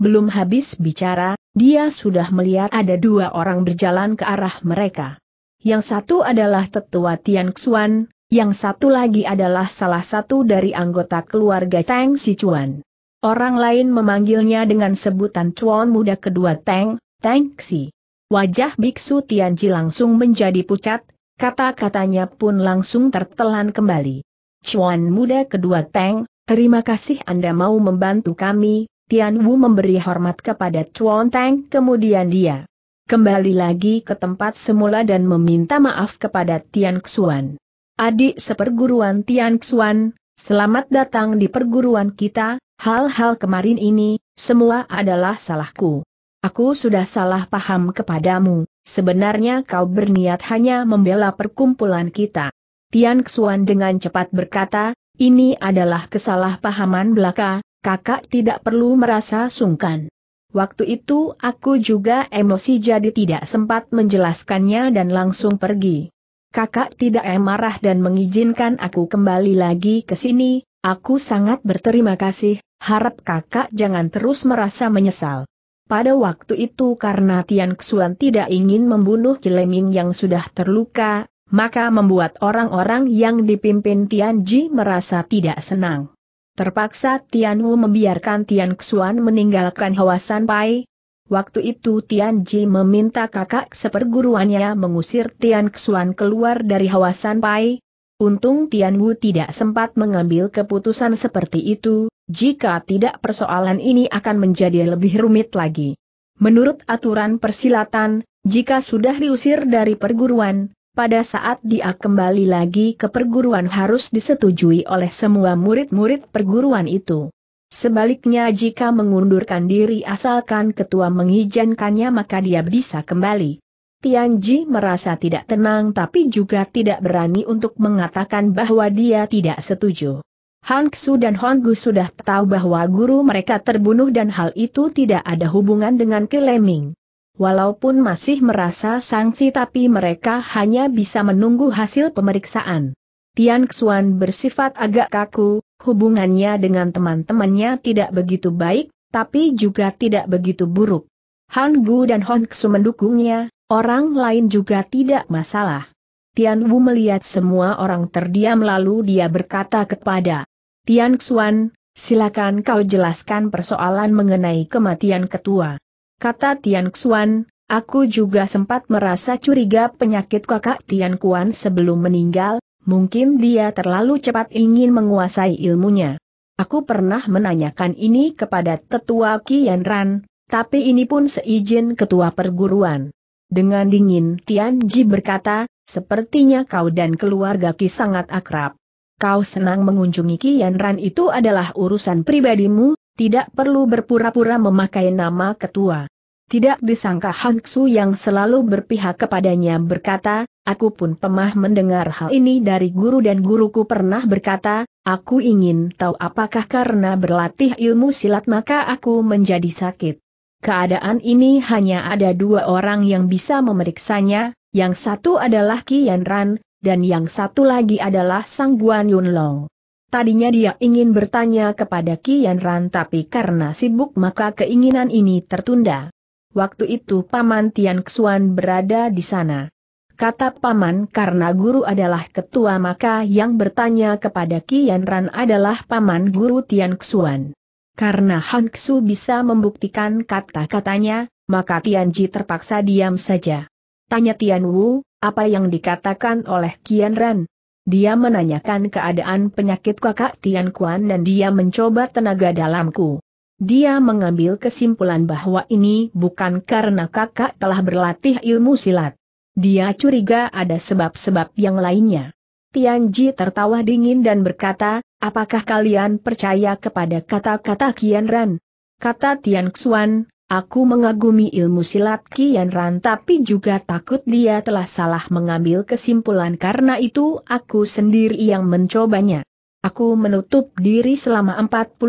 Belum habis bicara, dia sudah melihat ada dua orang berjalan ke arah mereka. Yang satu adalah tetua Tian Xuan, yang satu lagi adalah salah satu dari anggota keluarga Tang Sichuan. Orang lain memanggilnya dengan sebutan Chuan muda kedua Tang, Tang Si. Wajah biksu Tian Ji langsung menjadi pucat, kata-katanya pun langsung tertelan kembali. Cuan muda kedua Teng, terima kasih Anda mau membantu kami, Tian Wu memberi hormat kepada Cuan Teng kemudian dia kembali lagi ke tempat semula dan meminta maaf kepada Tian Xuan. Adik seperguruan Tian Xuan, selamat datang di perguruan kita, hal-hal kemarin ini, semua adalah salahku. Aku sudah salah paham kepadamu, sebenarnya kau berniat hanya membela perkumpulan kita. Tian Xuan dengan cepat berkata, ini adalah kesalahpahaman belaka, kakak tidak perlu merasa sungkan. Waktu itu aku juga emosi jadi tidak sempat menjelaskannya dan langsung pergi. Kakak tidak marah dan mengizinkan aku kembali lagi ke sini, aku sangat berterima kasih, harap kakak jangan terus merasa menyesal. Pada waktu itu karena Tian Xuan tidak ingin membunuh Kileming yang sudah terluka, maka membuat orang-orang yang dipimpin Tian Ji merasa tidak senang. Terpaksa Tian Wu membiarkan Tian Xuan meninggalkan Hawasan Pai. Waktu itu Tian Ji meminta kakak seperguruannya mengusir Tian Xuan keluar dari Hawasan Pai. Untung Tian Wu tidak sempat mengambil keputusan seperti itu, jika tidak persoalan ini akan menjadi lebih rumit lagi. Menurut aturan persilatan, jika sudah diusir dari perguruan, pada saat dia kembali lagi ke perguruan harus disetujui oleh semua murid-murid perguruan itu. Sebaliknya jika mengundurkan diri asalkan ketua mengizinkannya maka dia bisa kembali. Tianji merasa tidak tenang tapi juga tidak berani untuk mengatakan bahwa dia tidak setuju. Hangsu dan Honggu sudah tahu bahwa guru mereka terbunuh dan hal itu tidak ada hubungan dengan Keleming. Walaupun masih merasa sanksi tapi mereka hanya bisa menunggu hasil pemeriksaan. Tian Xuan bersifat agak kaku, hubungannya dengan teman-temannya tidak begitu baik, tapi juga tidak begitu buruk. Han Gu dan Hon Xu mendukungnya, orang lain juga tidak masalah. Tian Wu melihat semua orang terdiam lalu dia berkata kepada Tian Xuan, silakan kau jelaskan persoalan mengenai kematian ketua kata Tian Xuan, aku juga sempat merasa curiga penyakit kakak Tian Kuan sebelum meninggal, mungkin dia terlalu cepat ingin menguasai ilmunya. Aku pernah menanyakan ini kepada tetua Kian Ran, tapi ini pun seizin ketua perguruan. Dengan dingin Tian Ji berkata, sepertinya kau dan keluarga Ki sangat akrab. Kau senang mengunjungi Kian Ran itu adalah urusan pribadimu, tidak perlu berpura-pura memakai nama ketua. Tidak disangka Hangsu yang selalu berpihak kepadanya berkata, aku pun pemah mendengar hal ini dari guru dan guruku pernah berkata, aku ingin tahu apakah karena berlatih ilmu silat maka aku menjadi sakit. Keadaan ini hanya ada dua orang yang bisa memeriksanya, yang satu adalah Kian Ran, dan yang satu lagi adalah Sang Guan Yun Long. Tadinya dia ingin bertanya kepada Kian Ran tapi karena sibuk maka keinginan ini tertunda waktu itu Paman Tian Xuan berada di sana. Kata Paman karena guru adalah ketua maka yang bertanya kepada Kian Ran adalah Paman Guru Tian Xuan. Karena Han Xu bisa membuktikan kata-katanya, maka Tian Ji terpaksa diam saja. Tanya Tian Wu, apa yang dikatakan oleh Kian Ran? Dia menanyakan keadaan penyakit kakak Tian Kuan dan dia mencoba tenaga dalamku. Dia mengambil kesimpulan bahwa ini bukan karena kakak telah berlatih ilmu silat. Dia curiga ada sebab-sebab yang lainnya. Tianji tertawa dingin dan berkata, apakah kalian percaya kepada kata-kata Kian Ran? Kata Tian Xuan, aku mengagumi ilmu silat Kian Ran tapi juga takut dia telah salah mengambil kesimpulan karena itu aku sendiri yang mencobanya. Aku menutup diri selama 49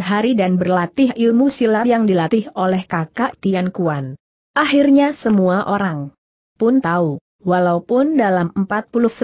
hari dan berlatih ilmu silat yang dilatih oleh kakak Tian Kuan. Akhirnya semua orang pun tahu, walaupun dalam 49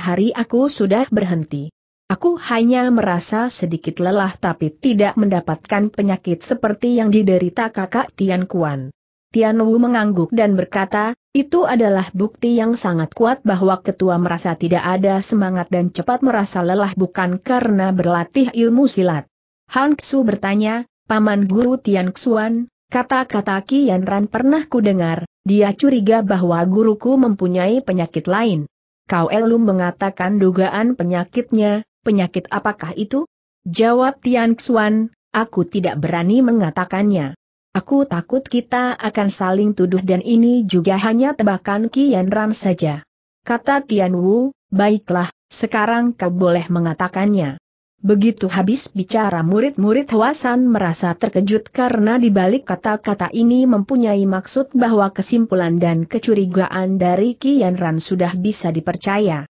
hari aku sudah berhenti. Aku hanya merasa sedikit lelah tapi tidak mendapatkan penyakit seperti yang diderita kakak Tian Kuan. Tian Wu mengangguk dan berkata, itu adalah bukti yang sangat kuat bahwa ketua merasa tidak ada semangat dan cepat merasa lelah bukan karena berlatih ilmu silat. Han Ksu bertanya, Paman Guru Tian Xuan, kata-kata Kian Ran pernah ku dengar, dia curiga bahwa guruku mempunyai penyakit lain. Kau Elum mengatakan dugaan penyakitnya, penyakit apakah itu? Jawab Tian Xuan, aku tidak berani mengatakannya. Aku takut kita akan saling tuduh dan ini juga hanya tebakan Kian Ran saja. Kata Tian Wu, baiklah, sekarang kau boleh mengatakannya. Begitu habis bicara murid-murid Huasan merasa terkejut karena dibalik kata-kata ini mempunyai maksud bahwa kesimpulan dan kecurigaan dari Kian Ran sudah bisa dipercaya.